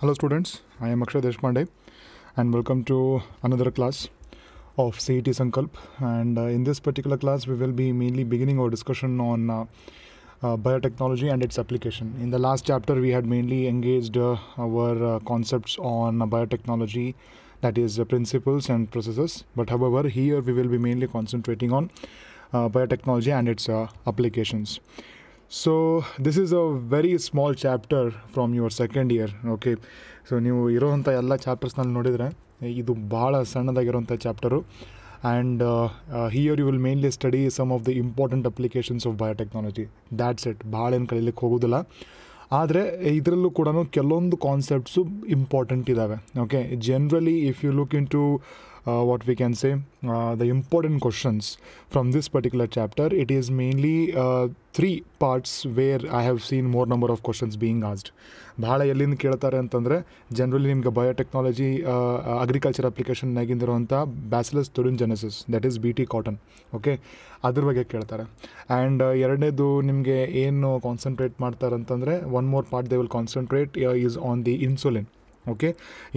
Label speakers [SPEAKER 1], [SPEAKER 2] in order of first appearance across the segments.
[SPEAKER 1] Hello students, I am Akshay Deshpande and welcome to another class of CET Sankalp and uh, in this particular class we will be mainly beginning our discussion on uh, uh, biotechnology and its application. In the last chapter we had mainly engaged uh, our uh, concepts on biotechnology that is uh, principles and processes but however here we will be mainly concentrating on biotechnology and its applications. So this is a very small chapter from your second year okay so ನೀವು ಇರೋವಂಥ ಎಲ್ಲ ಚಾಪ್ಟರ್ಸ್ನಲ್ಲಿ ನೋಡಿದರೆ ಇದು ಭಾಳ ಸಣ್ಣದಾಗಿರೋಂಥ chapter and here you will mainly study some of the important applications of biotechnology that's it ಭಾಳ ಏನು ಕಲೀಲಿಕ್ಕೆ ಹೋಗೋದಿಲ್ಲ ಆದರೆ ಇದರಲ್ಲೂ ಕೂಡ ಕೆಲವೊಂದು ಕಾನ್ಸೆಪ್ಟ್ಸು ಇಂಪಾರ್ಟೆಂಟ್ ಇದ್ದಾವೆ okay generally if you look in to Uh, what we can say uh, the important questions from this particular chapter it is mainly uh, three parts where I have seen more number of questions being asked ಭಾಳ ಎಲ್ಲಿಂದ ಕೇಳ್ತಾರೆ ಅಂತಂದರೆ generally ನಿಮ್ಗೆ biotechnology agriculture ಆಗಿಂದಿರುವಂಥ Bacillus thuringiensis that is B T cotton okay ಅದ್ರ ಬಗ್ಗೆ ಕೇಳ್ತಾರೆ and ಎರಡನೇದು ನಿಮಗೆ ಏನು ಕಾನ್ಸಂಟ್ರೇಟ್ ಮಾಡ್ತಾರೆ ಅಂತಂದರೆ one more part they will concentrate is on the insulin okay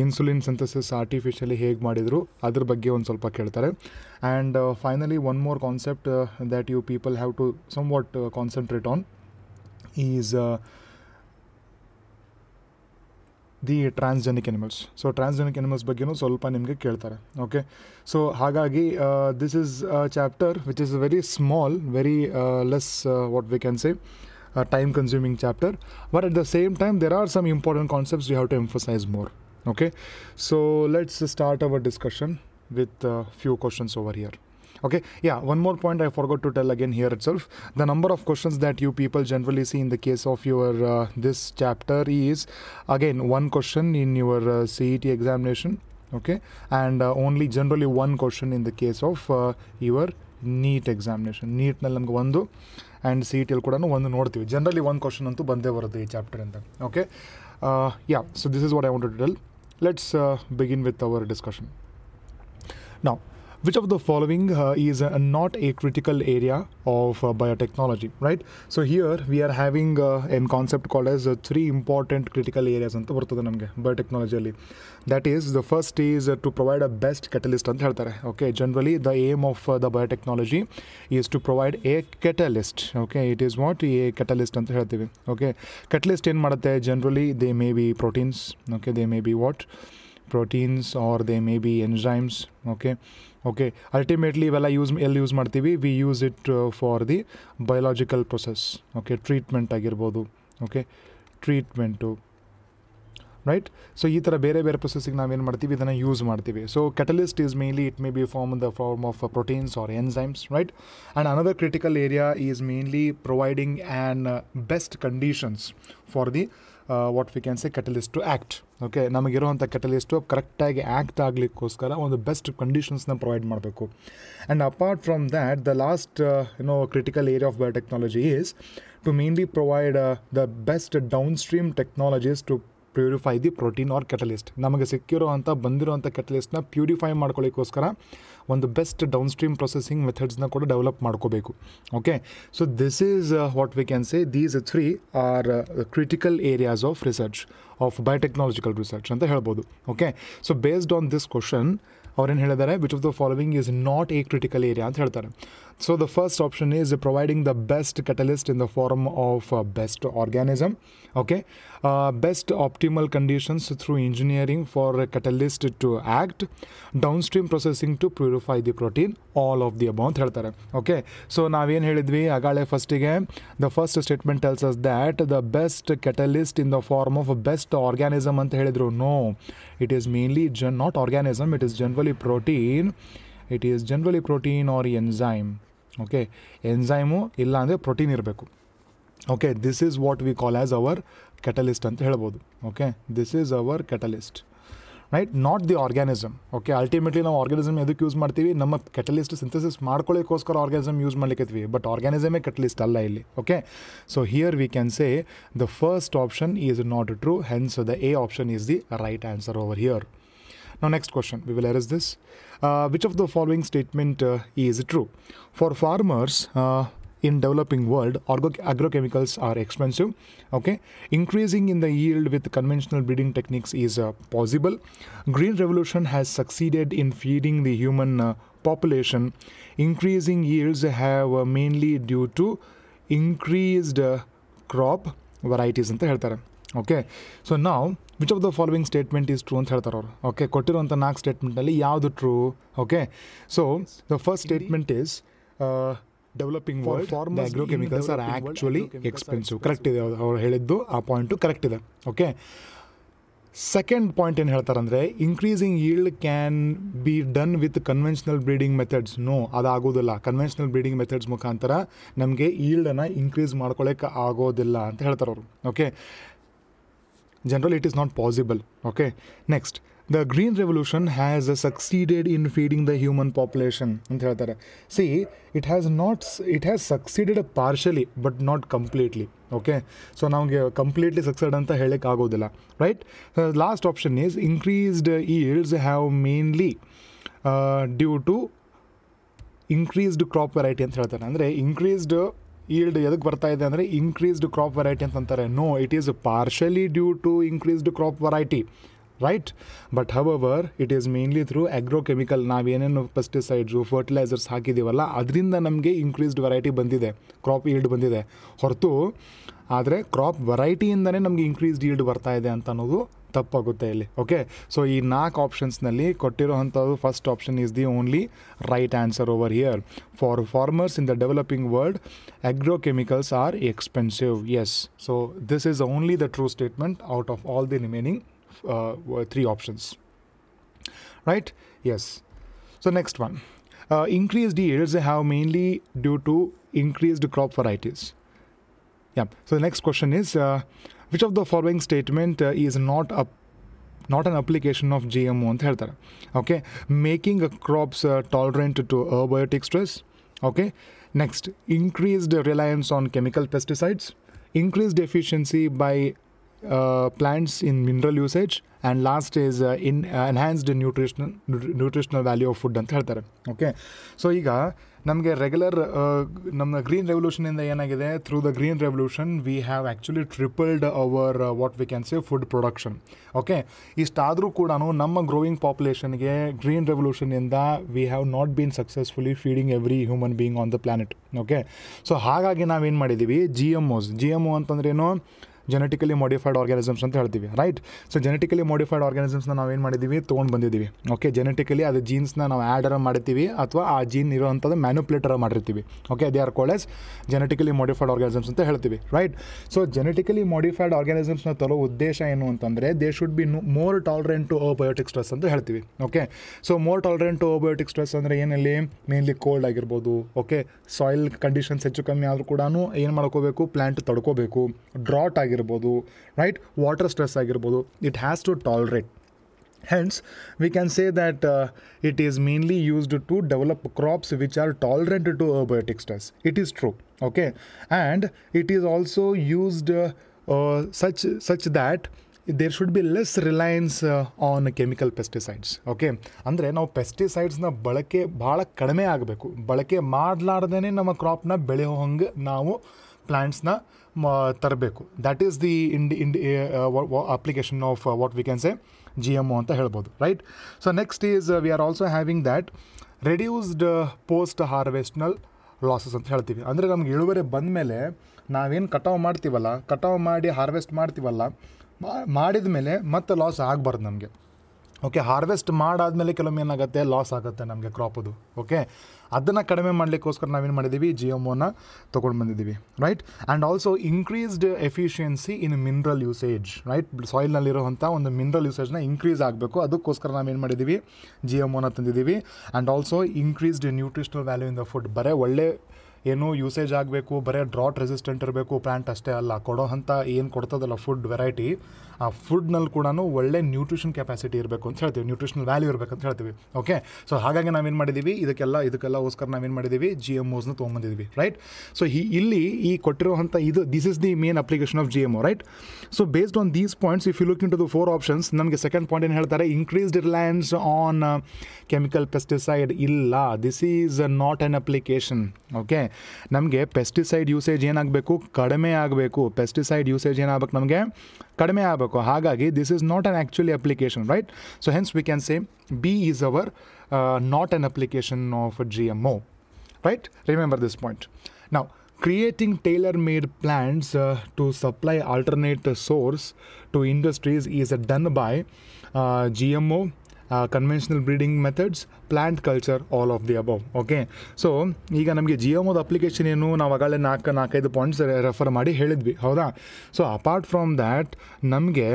[SPEAKER 1] insulin synthesis artificially ಹೇಗೆ ಮಾಡಿದರು ಅದ್ರ ಬಗ್ಗೆ ಒಂದು ಸ್ವಲ್ಪ ಕೇಳ್ತಾರೆ and finally one more concept that you people have to somewhat concentrate on is the transgenic animals so transgenic animals ಬಗ್ಗೆಯೂ ಸ್ವಲ್ಪ ನಿಮಗೆ ಕೇಳ್ತಾರೆ ಓಕೆ ಸೊ ಹಾಗಾಗಿ this is chapter which is very small very less what we can say a time consuming chapter but at the same time there are some important concepts we have to emphasize more okay so let's start our discussion with a few questions over here okay yeah one more point i forgot to tell again here itself the number of questions that you people generally see in the case of your uh, this chapter is again one question in your uh, cet examination okay and uh, only generally one question in the case of uh, your neat examination neat ನಮ್ಗೆ ಒಂದು and C E ಟಿಯಲ್ಲಿ ಕೂಡ ಒಂದು ನೋಡ್ತೀವಿ generally ಒಂದು question ಅಂತೂ ಬಂದೇ ಬರುತ್ತೆ ಈ ಚಾಪ್ಟರಿಂದ okay yeah so this is what I want to tell let's begin with our discussion ನಾವು which of the following uh, is uh, not a critical area of uh, biotechnology right so here we are having a concept called as three important critical areas anta bartade namge biotechnology that is the first is to provide a best catalyst okay generally the aim of the biotechnology is to provide a catalyst okay it is what a catalyst anta heltive okay catalyst en madutte generally they may be proteins okay they may be what proteins or they may be enzymes okay okay ultimately ಇವೆಲ್ಲ use ಎಲ್ಲಿ use ಮಾಡ್ತೀವಿ we use it for the biological process okay treatment ಆಗಿರ್ಬೋದು okay treatment right so ಈ ಥರ ಬೇರೆ ಬೇರೆ ಪ್ರೊಸೆಸ್ಸಿಗೆ ನಾವೇನು ಮಾಡ್ತೀವಿ ಇದನ್ನು ಯೂಸ್ ಮಾಡ್ತೀವಿ so catalyst is mainly it may be form in the form of proteins or enzymes right and another critical area is mainly providing an best conditions for the what we can say catalyst to act okay ನಮಗಿರುವಂಥ catalyst ಕರೆಕ್ಟಾಗಿ act ಆಗಲಿಕ್ಕೋಸ್ಕರ ಒಂದು best ಕಂಡೀಷನ್ಸ್ನ provide ಮಾಡಬೇಕು and apart from that the last you know critical area of biotechnology is to mainly provide the best downstream technologies to purify the protein or catalyst ನಮಗೆ ಸಿಕ್ಕಿರೋ ಅಂಥ ಕೆಟಲಿಸ್ಟ್ನ ಪ್ಯೂರಿಫೈ ಮಾಡ್ಕೊಳ್ಳೋಕ್ಕೋಸ್ಕರ ಒಂದು ಬೆಸ್ಟ್ ಡೌನ್ ಸ್ಟ್ರೀಮ್ ಪ್ರೊಸೆಸಿಂಗ್ ಮೆಥಡ್ಸ್ನ ಕೂಡ develop ಮಾಡ್ಕೋಬೇಕು okay so this is what we can say these three are critical areas of research of biotechnological research ಅಂತ ಹೇಳ್ಬೋದು ಓಕೆ so based on this question ಅವ್ರೇನು ಹೇಳಿದ್ದಾರೆ which of the following is not a critical area ಅಂತ ಹೇಳ್ತಾರೆ So the first option is providing the best catalyst in the form of uh, best organism. Okay, uh, best optimal conditions through engineering for a catalyst to act, downstream processing to purify the protein. All of the above. Okay, so now we agale first again. The first statement tells us that the best catalyst in the form of best organism. No, it is mainly not organism. It is generally protein. It is generally protein or enzyme. Okay enzyme इला protein okay this what we call as our catalyst अंतबू okay this our catalyst right not the organism okay ultimately ना organism ये use मी नम catalyst सिंथसिसकोलोक organism use मी but आर्गानिसमे catalyst अल okay so here we can say the first option is not true hence the A option is the right answer over here Now next question, we will address this. Uh, which of the following statement uh, is true? For farmers, uh, in developing world agrochemicals are expensive okay increasing in the yield with conventional breeding techniques is uh, possible green revolution has succeeded in feeding the human uh, population increasing yields have uh, mainly due to increased uh, crop varieties the ಹೇಳ್ತಾರೆ okay so now which of the following statement is true ಅಂತ ಹೇಳ್ತಾರೆ ಅವರು okay ಕೊಟ್ಟಿರುವಂಥ ನಾಲ್ಕು ಸ್ಟೇಟ್ಮೆಂಟಲ್ಲಿ ಯಾವುದು true okay so the first statement is developing world farm agrochemicals are actually expensive correct ಇದೆ ಅವ್ರು ಹೇಳಿದ್ದು ಆ ಪಾಯಿಂಟು ಕರೆಕ್ಟ್ ಇದೆ ಓಕೆ ಸೆಕೆಂಡ್ ಪಾಯಿಂಟ್ ಏನು ಹೇಳ್ತಾರಂದರೆ increasing yield can be done with conventional breeding methods no ಅದಾಗೋದಿಲ್ಲ ಕನ್ವೆನ್ಷನಲ್ ಬ್ರೀಡಿಂಗ್ ಮೆಥಡ್ಸ್ ಮುಖಾಂತರ ನಮಗೆ ಈಲ್ಡನ್ನು ಇನ್ಕ್ರೀಸ್ ಮಾಡ್ಕೊಳ್ಳೋಕೆ ಆಗೋದಿಲ್ಲ ಅಂತ ಹೇಳ್ತಾರೆ ಅವರು okay Generally, it is not possible okay next the green revolution has succeeded in feeding the human population see it has not it has succeeded partially but not completely okay so now completely succeeded anta helak agodilla right the last option is increased yields have mainly uh, due to increased crop variety and increased yield ಎದಕ್ಕೆ ಬರ್ತಾ ಇದೆ ಅಂದರೆ increased crop variety ಅಂತಂತಾರೆ no it is partially due to increased crop variety right but however it is mainly through chemical ನಾವೇನೇನು pesticides fertilisers ಹಾಕಿದ್ದೀವಲ್ಲ ಅದರಿಂದ ನಮಗೆ increased variety ಬಂದಿದೆ ಕ್ರಾಪ್ ಈಲ್ಡ್ ಬಂದಿದೆ ಹೊರತು ಆದರೆ ಕ್ರಾಪ್ ವೆರೈಟಿಯಿಂದನೇ ನಮಗೆ ಇನ್ಕ್ರೀಸ್ಡ್ ಈಲ್ಡ್ ಬರ್ತಾ ಇದೆ ಅಂತ ಅನ್ನೋದು ತಪ್ಪಾಗುತ್ತೆ ಇಲ್ಲಿ ಓಕೆ ಸೊ ಈ ನಾಲ್ಕು ಆಪ್ಷನ್ಸ್ನಲ್ಲಿ ಕೊಟ್ಟಿರೋವಂಥದ್ದು first option is the only right answer over here for farmers in the developing world agrochemicals are expensive yes so this is only the true statement out of all the remaining three options right yes so next one increased yields have mainly due to increased crop varieties. Yeah. So the next question is uh, which of the following statement is not a not an application of G M O ಅಂತ ಹೇಳ್ತಾರೆ okay making a crops tolerant to abiotic stress okay next increased reliance on chemical pesticides increased efficiency by plants in mineral usage and last is in enhanced nutritional nutritional value of food ಅಂತ ಹೇಳ್ತಾರೆ okay so ಈಗ ನಮಗೆ regular ನಮ್ಮ green ರೆವಲ್ಯೂಷನಿಂದ ಏನಾಗಿದೆ through the green revolution we have actually tripled our what we can say food production okay ಇಷ್ಟಾದರೂ ಕೂಡ ನಮ್ಮ ಗ್ರೋಯಿಂಗ್ ಪಾಪ್ಯುಲೇಷನ್ಗೆ ಗ್ರೀನ್ ರೆವಲ್ಯೂಷನಿಂದ we have not been successfully feeding every human being on the planet okay so ಹಾಗಾಗಿ ನಾವೇನು ಮಾಡಿದ್ದೀವಿ G M O's G M O ಅಂತಂದ್ರೇನು genetically modified organisms ಅಂತ ಹೇಳ್ತೀವಿ ರೈಟ್ ಸೊ ಜೆನೆಟಿಕಲಿ ಮಾಡಿಫೈಡ್ ಆರ್ಗ್ಯಾನಿಸಮ್ಸ್ನ ನಾವು ಏನು ಮಾಡಿದ್ದೀವಿ ತೊಗೊಂಡು ಬಂದಿದ್ದೀವಿ ಓಕೆ ಜೆನೆಟಿಕಲಿ ಅದು ಜೀನ್ಸ್ನ ನಾವು ಆ್ಯಡರ ಮಾಡ್ತೀವಿ ಅಥವಾ ಆ ಜೀನ್ ಇರೋವಂಥದ್ದು ಮ್ಯಾನುಪ್ಲೇಟರ ಮಾಡಿರ್ತೀವಿ okay they are called genetically modified organisms ಅಂತ ಹೇಳ್ತೀವಿ ರೈಟ್ ಸೊ ಜೆನೆಟಿಕಲಿ ಮಾಡಿಫೈಡ್ ಆರ್ಗ್ಯಾನಿಸಮ್ಸ್ನ ತರೋ ಉದ್ದೇಶ ಏನು ಅಂತಂದರೆ they should be more tolerant to abiotic stress ಅಂತ ಹೇಳ್ತೀವಿ okay so more tolerant to abiotic stress ಅಂದರೆ ಏನಲ್ಲಿ ಮೇನ್ಲಿ ಕೋಲ್ಡ್ ಆಗಿರ್ಬೋದು ಓಕೆ ಸಾಯಿಲ್ ಕಂಡೀಷನ್ಸ್ ಹೆಚ್ಚು ಕಮ್ಮಿ ಆದರೂ ಕೂಡ ಏನು ಮಾಡ್ಕೋಬೇಕು ಪ್ಲ್ಯಾಂಟ್ ತಡ್ಕೋಬೇಕು ಡ್ರಾಟ್ ಆಗಿ ಆಗಿರ್ಬೋದು ರೈಟ್ ವಾಟರ್ ಸ್ಟ್ರೆಸ್ ಆಗಿರ್ಬೋದು it has to tolerate hence we can say that it is mainly used to develop crops which are tolerant to abiotic stress it is true okay and it is also used such such that there should be less reliance on chemical pesticides okay ಅಂದರೆ ನಾವು ಪೆಸ್ಟಿಸೈಡ್ಸ್ನ ಬಳಕೆ ಭಾಳ ಕಡಿಮೆ ಆಗಬೇಕು ಬಳಕೆ ಮಾಡಲಾರ್ದೇ ನಮ್ಮ ಕ್ರಾಪ್ನ ಬೆಳೆಯೋ ಹಂಗೆ ನಾವು ಪ್ಲ್ಯಾಂಟ್ಸ್ನ ತರಬೇಕು ದ್ಯಾಟ್ ಈಸ್ ದಿ ಇಂಡಿ ಇಂಡಿ application of what we can say G M O ಅಂತ ಹೇಳ್ಬೋದು right so next is we are also having that reduced post ಹಾರ್ವೆಸ್ಟ್ನಲ್ ಲಾಸಸ್ ಅಂತ ಹೇಳ್ತೀವಿ ಅಂದರೆ ನಮ್ಗೆ ಇಳುವರಿ ಬಂದ ಮೇಲೆ ನಾವೇನು ಕಟಾವು ಮಾಡ್ತೀವಲ್ಲ ಕಟಾವು ಮಾಡಿ ಹಾರ್ವೆಸ್ಟ್ ಮಾಡ್ತೀವಲ್ಲ ಮಾಡಿದ ಮೇಲೆ ಮತ್ತೆ ಲಾಸ್ ಆಗಬಾರ್ದು ನಮಗೆ ಓಕೆ ಹಾರ್ವೆಸ್ಟ್ ಮಾಡಾದ್ಮೇಲೆ ಕೆಲವೊಮ್ಮೆ ಏನಾಗುತ್ತೆ ಲಾಸ್ ಆಗುತ್ತೆ ನಮಗೆ ಕ್ರಾಪದು ಓಕೆ ಅದನ್ನು ಕಡಿಮೆ ಮಾಡಲಿಕ್ಕೋಸ್ಕರ ನಾವೇನು ಮಾಡಿದ್ದೀವಿ ಜಿಯೋಮೋನ ತೊಗೊಂಡು ಬಂದಿದ್ದೀವಿ right and also increased efficiency in mineral usage right ಸಾಯಿಲ್ನಲ್ಲಿರುವಂಥ ಒಂದು ಮಿನರಲ್ ಯೂಸೇಜ್ನ ಇನ್ಕ್ರೀಸ್ ಆಗಬೇಕು ಅದಕ್ಕೋಸ್ಕರ ನಾವೇನು ಮಾಡಿದ್ದೀವಿ ಜಿಯೋಮೋನ ತಂದಿದ್ದೀವಿ and also increased nutritional value in the food ಬರೀ ಒಳ್ಳೆ ಏನು ಯೂಸೇಜ್ ಆಗಬೇಕು ಬರೀ ಡ್ರಾಟ್ ರೆಸಿಸ್ಟೆಂಟ್ ಇರಬೇಕು ಪ್ಲಾಂಟ್ ಅಷ್ಟೇ ಅಲ್ಲ ಕೊಡೋ ಅಂತ ಏನು ಕೊಡ್ತದಲ್ಲ ಫುಡ್ ವೆರೈಟಿ ಆ ಫುಡ್ನಲ್ಲಿ ಕೂಡ ಒಳ್ಳೆ ನ್ಯೂಟ್ರಿಷನ್ ಕೆಪಾಸಿಟಿ ಇರಬೇಕು ಅಂತ ಹೇಳ್ತೀವಿ ನ್ಯೂಟ್ರಿಷನಲ್ ವ್ಯಾಲ್ಯೂ ಇರಬೇಕು ಅಂತ ಹೇಳ್ತೀವಿ ಓಕೆ ಸೊ ಹಾಗಾಗಿ ನಾವೇನು ಮಾಡಿದ್ದೀವಿ ಇದಕ್ಕೆಲ್ಲ ಇದಕ್ಕೆಲ್ಲ ಓಸ್ಕರ ನಾವೇನು ಮಾಡಿದ್ದೀವಿ ಜಿ ಎಮ್ ಓಸ್ನ ತೊಗೊಂಬಂದಿದ್ದೀವಿ ರೈಟ್ ಸೊ ಈ ಇಲ್ಲಿ ಈ ಕೊಟ್ಟಿರುವಂಥ ಇದು this is the main application of G M right so based on these points if you look in to the four options ನಮಗೆ ಸೆಕೆಂಡ್ ಪಾಯಿಂಟ್ ಏನು ಹೇಳ್ತಾರೆ increased reliance on chemical pesticide ಇಲ್ಲ this is not an application okay ನಮಗೆ pesticide usage ಏನಾಗಬೇಕು ಕಡಿಮೆ ಆಗಬೇಕು pesticide usage ಏನಾಗಬೇಕು ನಮಗೆ ಕಡಿಮೆ ಆಗಬೇಕು ಹಾಗಾಗಿ this is not an actually application right so hence we can say B is our not an application of G M O right remember this point ನಾವು creating tailor-made plans uh, to supply alternate source to industries is done by uh, GMO conventional breeding methods plant culture all of the above okay so ಈಗ ನಮಗೆ ಜಿಯೋಮೋದ application ಏನು ನಾವು ಆಗಲೇ ನಾಲ್ಕು ನಾಲ್ಕೈದು points refer ಮಾಡಿ ಹೇಳಿದ್ವಿ ಹೌದಾ ಸೊ ಅಪಾರ್ಟ್ ಫ್ರಮ್ ದ್ಯಾಟ್ ನಮಗೆ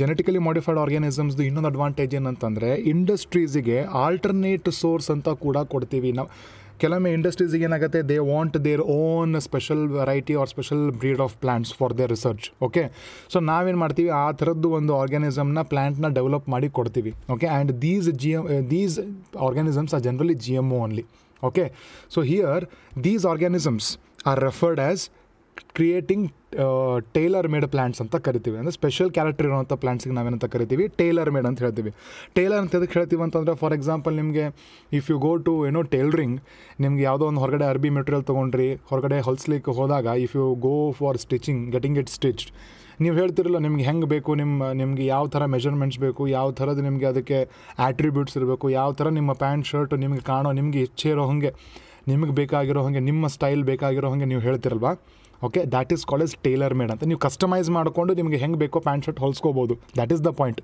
[SPEAKER 1] ಜೆನೆಟಿಕಲಿ ಮಾಡಿಫೈಡ್ ಆರ್ಗ್ಯಾನಿಸಮ್ಸ್ದು ಇನ್ನೊಂದು ಅಡ್ವಾಂಟೇಜ್ ಏನಂತಂದರೆ ಇಂಡಸ್ಟ್ರೀಸಿಗೆ ಆಲ್ಟರ್ನೇಟ್ ಸೋರ್ಸ್ ಅಂತ ಕೂಡ ಕೊಡ್ತೀವಿ ನಾವು ಕೆಲವೊಮ್ಮೆ ಇಂಡಸ್ಟ್ರೀಸಿಗೆ ಏನಾಗುತ್ತೆ they want their own special variety or special breed of plants for their research okay so ನಾವೇನು ಮಾಡ್ತೀವಿ ಆ ಥರದ್ದು ಒಂದು ಆರ್ಗ್ಯಾನಿಸಮ್ನ ಪ್ಲಾಂಟ್ನ ಡೆವಲಪ್ ಮಾಡಿ ಕೊಡ್ತೀವಿ okay and these G M these organisms are generally G M O only okay so here these organisms are referred as creating tailor made plants ಅಂತ ಕರಿತೀವಿ ಅಂದರೆ ಸ್ಪೆಷಲ್ ಕ್ಯಾರೆಕ್ಟರ್ ಇರುವಂಥ ಪ್ಲಾಂಟ್ಸ್ಗೆ ನಾವೇನಂತ ಕರಿತೀವಿ ಟೇಲರ್ ಮೇಡ್ ಅಂತ ಹೇಳ್ತೀವಿ ಟೇಲರ್ ಅಂತ ಎದಕ್ಕೆ ಹೇಳ್ತೀವಿ ಅಂತಂದರೆ ಫಾರ್ ಎಕ್ಸಾಂಪಲ್ ನಿಮಗೆ ಇಫ್ ಯು ಗೋ ಟು ಏನೋ ಟೇಲರಿಂಗ್ ನಿಮ್ಗೆ ಯಾವುದೋ ಒಂದು ಹೊರಗಡೆ ಅರ್ಬಿ ಮೆಟೀರಿಯಲ್ ತೊಗೊಂಡ್ರಿ ಹೊರಗಡೆ ಹೊಲಿಸ್ಲಿಕ್ಕೆ ಹೋದಾಗ if you go for stitching getting it stitched ನೀವು ಹೇಳ್ತಿರಲ್ಲ ನಿಮ್ಗೆ ಹೆಂಗೆ ಬೇಕು ನಿಮ್ಮ ನಿಮಗೆ ಯಾವ ಥರ ಮೆಜರ್ಮೆಂಟ್ಸ್ ಬೇಕು ಯಾವ ಥರದ ನಿಮಗೆ ಅದಕ್ಕೆ ಆ್ಯಟ್ರಿಬ್ಯೂಟ್ಸ್ ಇರಬೇಕು ಯಾವ ಥರ ನಿಮ್ಮ ಪ್ಯಾಂಟ್ ಶರ್ಟ್ ನಿಮಗೆ ಕಾಣೋ ನಿಮಗೆ ಇಚ್ಛೆ ಇರೋ ಹಾಗೆ ನಿಮಗೆ ಬೇಕಾಗಿರೋ ಹಾಗೆ ನಿಮ್ಮ ಸ್ಟೈಲ್ ಬೇಕಾಗಿರೋ ಹಾಗೆ ನೀವು ಹೇಳ್ತಿರಲ್ವಾ okay that is call is tailor made ಅಂತ ನೀವು ಕಸ್ಟಮೈಸ್ ಮಾಡಿಕೊಂಡು ನಿಮಗೆ ಹೆಂಗೆ ಬೇಕೋ ಪ್ಯಾಂಟ್ ಶರ್ಟ್ ಹೊಲಿಸ್ಕೋಬೋದು that is the point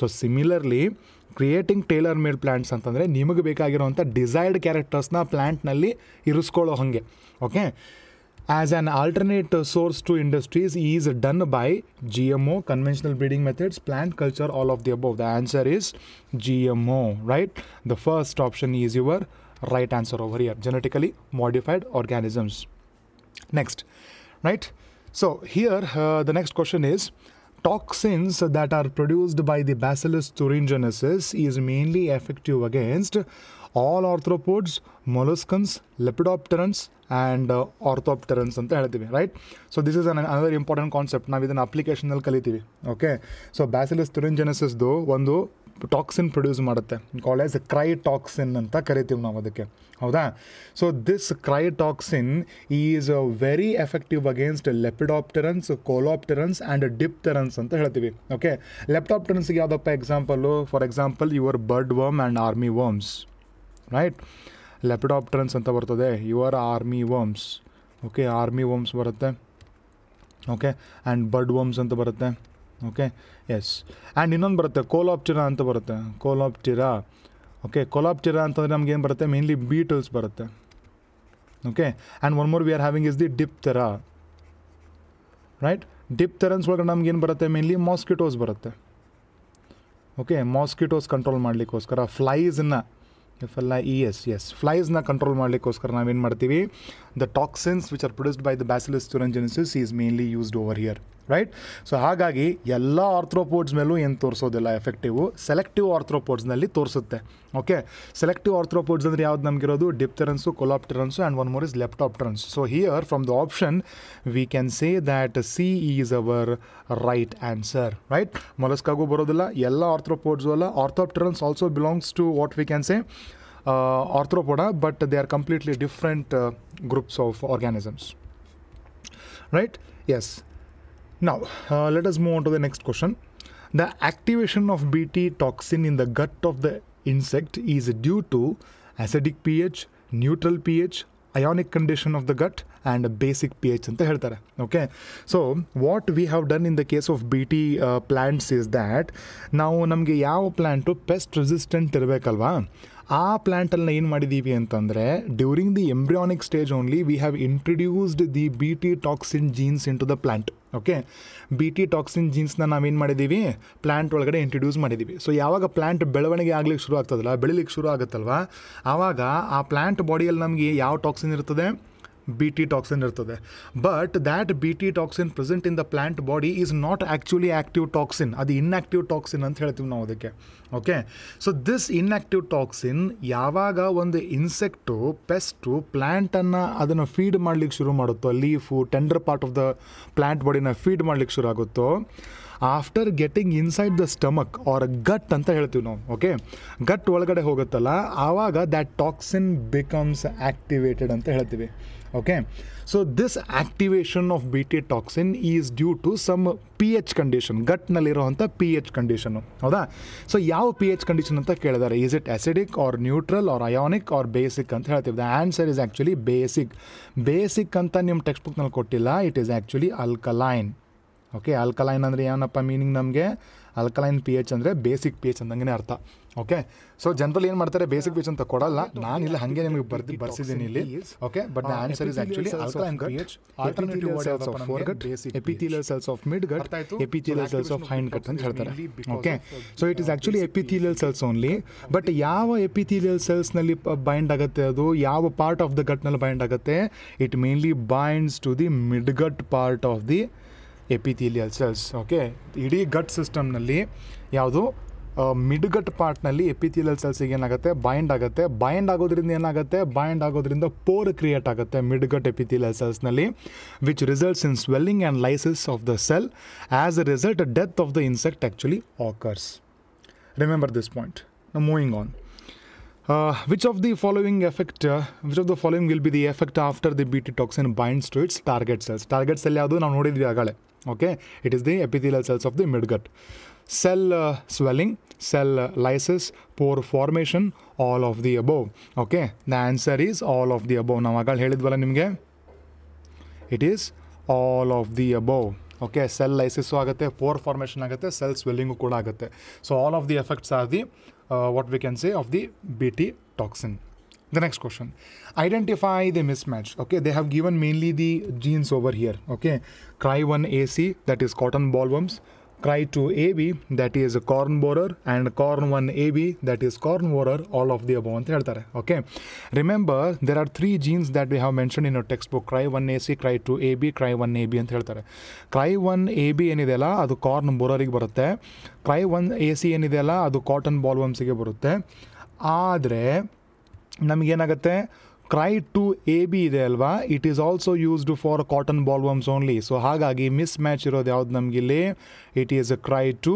[SPEAKER 1] so similarly creating tailor made plants ಅಂತಂದರೆ ನಿಮಗೆ ಬೇಕಾಗಿರೋಂಥ ಡಿಸೈರ್ಡ್ ಕ್ಯಾರೆಕ್ಟರ್ಸ್ನ ಪ್ಲ್ಯಾಂಟ್ನಲ್ಲಿ ಇರಿಸ್ಕೊಳ್ಳೋ ಹಾಗೆ okay as an alternate source to industries is done by G M O conventional breeding methods plant culture all of the above the answer is G M O right the first option is your right answer over here genetically modified organisms next right? So here, uh, the next question is, toxins that are produced by the Bacillus thuringiensis is mainly effective against all arthropods, molluscans, lepidopterans, and uh, orthopterans Right. So this is another important concept. Now with an applicational quality. Okay. So Bacillus thuringiensis though one though. Toxin produce ಮಾಡುತ್ತೆ call as CRY toxin ಅಂತ ಕರಿತೀವಿ ನಾವು ಅದಕ್ಕೆ ಹೌದಾ so this cry toxin is very effective against lepidopterans coleopterans and dipterans ಅಂತ ಹೇಳ್ತೀವಿ okay ಲೆಪ್ಟಾಪ್ಟರನ್ಸ್ಗೆ ಯಾವುದಪ್ಪ example for example your bird worm and army worms right lepidopterans ಅಂತ ಬರ್ತದೆ your army worms okay army worms ಬರುತ್ತೆ ಓಕೆ ಆ್ಯಂಡ್ ಬರ್ಡ್ ವರ್ಮ್ಸ್ ಅಂತ ಬರುತ್ತೆ okay yes and ಇನ್ನೊಂದು ಬರುತ್ತೆ ಕೋಲಾಪ್ಟಿರಾ ಅಂತ ಬರುತ್ತೆ ಕೋಲಾಪ್ಟಿರಾ ಓಕೆ ಕೊಲಾಪ್ಟಿರಾ ಅಂತಂದರೆ ನಮಗೇನು ಬರುತ್ತೆ ಮೇನ್ಲಿ ಬೀಟಲ್ಸ್ ಬರುತ್ತೆ okay and one more we are having is the diptera right dipterans ಒಳಗಡೆ ನಮಗೇನು ಬರುತ್ತೆ ಮೇನ್ಲಿ ಮಾಸ್ಕಿಟೋಸ್ ಬರುತ್ತೆ ಓಕೆ ಮಾಸ್ಕಿಟೋಸ್ ಕಂಟ್ರೋಲ್ ಮಾಡಲಿಕ್ಕೋಸ್ಕರ ಫ್ಲೈಸನ್ನ F L I E S ಎಸ್ ಫ್ಲೈಸ್ನ ಕಂಟ್ರೋಲ್ ಮಾಡಲಿಕ್ಕೋಸ್ಕರ ನಾವೇನು ಮಾಡ್ತೀವಿ the toxins which are produced by the bacillus thuringiensis is mainly used over here right so ಹಾಗಾಗಿ ಎಲ್ಲ ಆರ್ಥ್ರೋಪೋಡ್ಸ್ ಮೇಲೂ ಏನು ತೋರಿಸೋದಿಲ್ಲ ಎಫೆಕ್ಟಿವು ಸೆಲೆಕ್ಟಿವ್ ಆರ್ಥ್ರೋಪೋಡ್ಸ್ನಲ್ಲಿ ತೋರಿಸುತ್ತೆ ಓಕೆ ಸೆಲೆಕ್ಟಿವ್ ಆರ್ಥ್ರೋಪೋಡ್ಸ್ ಅಂದರೆ ಯಾವ್ದು ನಮಗಿರೋದು dipterans coleopterans and one more is lepidopterans so here from the option we can say that C is our right answer right ಮೊಲಸ್ಕಾಗೂ ಬರೋದಿಲ್ಲ ಎಲ್ಲ ಆರ್ಥ್ರೋಪೋಡ್ಸು ಅಲ್ಲ orthopterans also belongs to what we can say arthropoda but they are completely different groups of organisms right yes Now, uh, let us move on to the next question. The activation of Bt toxin in the gut of the insect is due to acidic pH, neutral pH, ionic condition of the gut and basic pH Okay. So, what we have done in the case of Bt of uh, plants is that now ನಾವು ನಮಗೆ pest resistant. Pest ಆ ಪ್ಲ್ಯಾಂಟಲ್ಲಿ ಏನು ಮಾಡಿದ್ದೀವಿ ಅಂತಂದರೆ during the embryonic stage only we have introduced the B T toxin genes in to the plant okay B T toxin ಜೀನ್ಸ್ನ ನಾವೇನು ಮಾಡಿದ್ದೀವಿ plant ಒಳಗಡೆ ಇಂಟ್ರಡ್ಯೂಸ್ ಮಾಡಿದ್ದೀವಿ ಸೊ ಯಾವಾಗ ಪ್ಲ್ಯಾಂಟ್ ಬೆಳವಣಿಗೆ ಆಗ್ಲಿಕ್ಕೆ ಶುರು ಆಗ್ತದಲ್ಲ ಬೆಳಿಲಿಕ್ಕೆ ಶುರು ಆಗುತ್ತಲ್ವ ಆವಾಗ ಆ ಪ್ಲ್ಯಾಂಟ್ ಬಾಡಿಯಲ್ಲಿ ನಮಗೆ ಯಾವ ಟಾಕ್ಸಿನ್ ಇರ್ತದೆ ಬಿ ಟಿ ಟಾಕ್ಸಿನ್ ಇರ್ತದೆ but that B T toxin present in the plant body is not actually active toxin ಅದು ಇನ್ಆಕ್ಟಿವ್ ಟಾಕ್ಸಿನ್ ಅಂತ ಹೇಳ್ತೀವಿ ನಾವು ಅದಕ್ಕೆ okay so this inactive toxin ಯಾವಾಗ ಒಂದು ಇನ್ಸೆಕ್ಟು ಪೆಸ್ಟು ಪ್ಲ್ಯಾಂಟನ್ನು ಅದನ್ನು ಫೀಡ್ ಮಾಡಲಿಕ್ಕೆ ಶುರು ಮಾಡುತ್ತೋ leaf tender part of the plant ಬಾಡಿನ ಫೀಡ್ ಮಾಡಲಿಕ್ಕೆ ಶುರು ಆಗುತ್ತೋ after getting inside the stomach or gut ಅಂತ ಹೇಳ್ತೀವಿ ನಾವು ಓಕೆ ಗಟ್ ಒಳಗಡೆ ಹೋಗುತ್ತಲ್ಲ ಆವಾಗ ದ್ಯಾಟ್ ಟಾಕ್ಸಿನ್ ಬಿಕಮ್ಸ್ ಆ್ಯಕ್ಟಿವೇಟೆಡ್ ಅಂತ ಹೇಳ್ತೀವಿ okay so this activation of B T toxin is due to some P H condition ಗಟ್ನಲ್ಲಿರೋವಂಥ ಪಿ ಎಚ್ ಕಂಡೀಷನು ಹೌದಾ ಸೊ ಯಾವ ಪಿ ಎಚ್ ಕಂಡೀಷನ್ ಅಂತ ಕೇಳಿದ್ದಾರೆ is it acidic or neutral or ionic or basic ಅಂತ ಹೇಳ್ತೀವಿ the answer is actually basic basic ಅಂತ ನಿಮ್ಮ text ಬುಕ್ನಲ್ಲಿ ಕೊಟ್ಟಿಲ್ಲ it is actually alkaline okay alkaline ಅಂದರೆ ಏನಪ್ಪ ಮೀನಿಂಗ್ ನಮಗೆ ಅಲ್ಕಲೈನ್ ಪಿ ಎಚ್ ಅಂದರೆ ಬೇಸಿಕ್ ಪಿ ಎಚ್ ಅಂದಂಗೆ ಅರ್ಥ ಓಕೆ ಸೊ ಜನರಲ್ ಏನು ಮಾಡ್ತಾರೆ ಬೇಸಿಕ್ ಬೀಜ್ ಅಂತ ಕೊಡಲ್ಲ ನಾನು ಇಲ್ಲ ಹಾಗೆ ನಿಮಗೆ ಬರ್ದು ಬರ್ಸಿದ್ದೀನಿ ಇಲ್ಲಿ okay but answer is actually alkaline gut alternative word of fore gut epithelial cells of mid gut epithelial cells of hind gut ಅಂತ ಹೇಳ್ತಾರೆ okay so it is actually epithelial cells only but ಯಾವ epithelial cells ನಲ್ಲಿ bind ಆಗುತ್ತೆ ಅದು ಯಾವ part of the ಗಟ್ ನಲ್ಲಿ bind ಆಗುತ್ತೆ it mainly binds to the mid gut part of the epithelial cells okay ಇಡೀ ಗಟ್ ಸಿಸ್ಟಮ್ನಲ್ಲಿ ಯಾವುದು ಮಿಡುಗಟ್ಟು ಪಾರ್ಟ್ನಲ್ಲಿ ಎಪಿಥಿಯಲ್ ಸೆಲ್ಸಿಗೆ ಏನಾಗುತ್ತೆ ಬೈಂಡ್ ಆಗುತ್ತೆ ಬೈಂಡ್ ಆಗೋದ್ರಿಂದ ಏನಾಗುತ್ತೆ ಬೈಂಡ್ ಆಗೋದ್ರಿಂದ ಪೋರ್ ಕ್ರಿಯೇಟ್ ಆಗುತ್ತೆ ಮಿಡ್ಗಟ್ ಎಪಿಥಿಯಲ್ ಸೆಲ್ಸ್ನಲ್ಲಿ which results in swelling and lysis of the cell as a result death of the insect actually occurs remember this point moving on Uh, which of the following effect uh, which of the following will be the effect after the bt toxin binds to its target cells target cell ಯಾವುದು ನಾವು ನೋಡಿದ್ವಿ ಆಗಲೇ okay it is the epithelial cells of the midgut cell uh, swelling, cell uh, lysis, pore formation, all of the above. Okay, the answer is all of the above. Now, agal helidvala nimge? It is all of the above. Okay, cell lysis, so pore formation formation. Cell cell swelling. So all of the effects are the uh, what we can say of the Bt toxin. The next question. Identify the mismatch. Okay, they have given mainly the genes over here. Okay, CRY1AC, that is cotton bollworms, A B that that is corn borer and one A B that is corn borer all of the above ಅಂತ ಹೇಳ್ತಾರೆ okay remember there are three genes that we have mention in text book cry one A C cry two A B cry one A B ಅಂತ ಹೇಳ್ತಾರೆ CRY one A B ಏನಿದೆಯಲ್ಲ ಅದು corn ಬೋರರಿಗೆ ಬರುತ್ತೆ CRY one A C ಏನಿದೆಯಲ್ಲ ಅದು cotton ಬಾಲ್ವಮ್ಸಿಗೆ ಬರುತ್ತೆ ಆದರೆ ನಮಗೇನಾಗುತ್ತೆ ಕ್ರೈ ಟು ಎ ಬಿ ಇದೆ ಅಲ್ವಾ it is also used for cotton bollworms only so ಹಾಗಾಗಿ ಮಿಸ್ ಮ್ಯಾಚ್ ಇರೋದು ಯಾವ್ದು ನಮಗಿಲ್ಲಿ it is cry two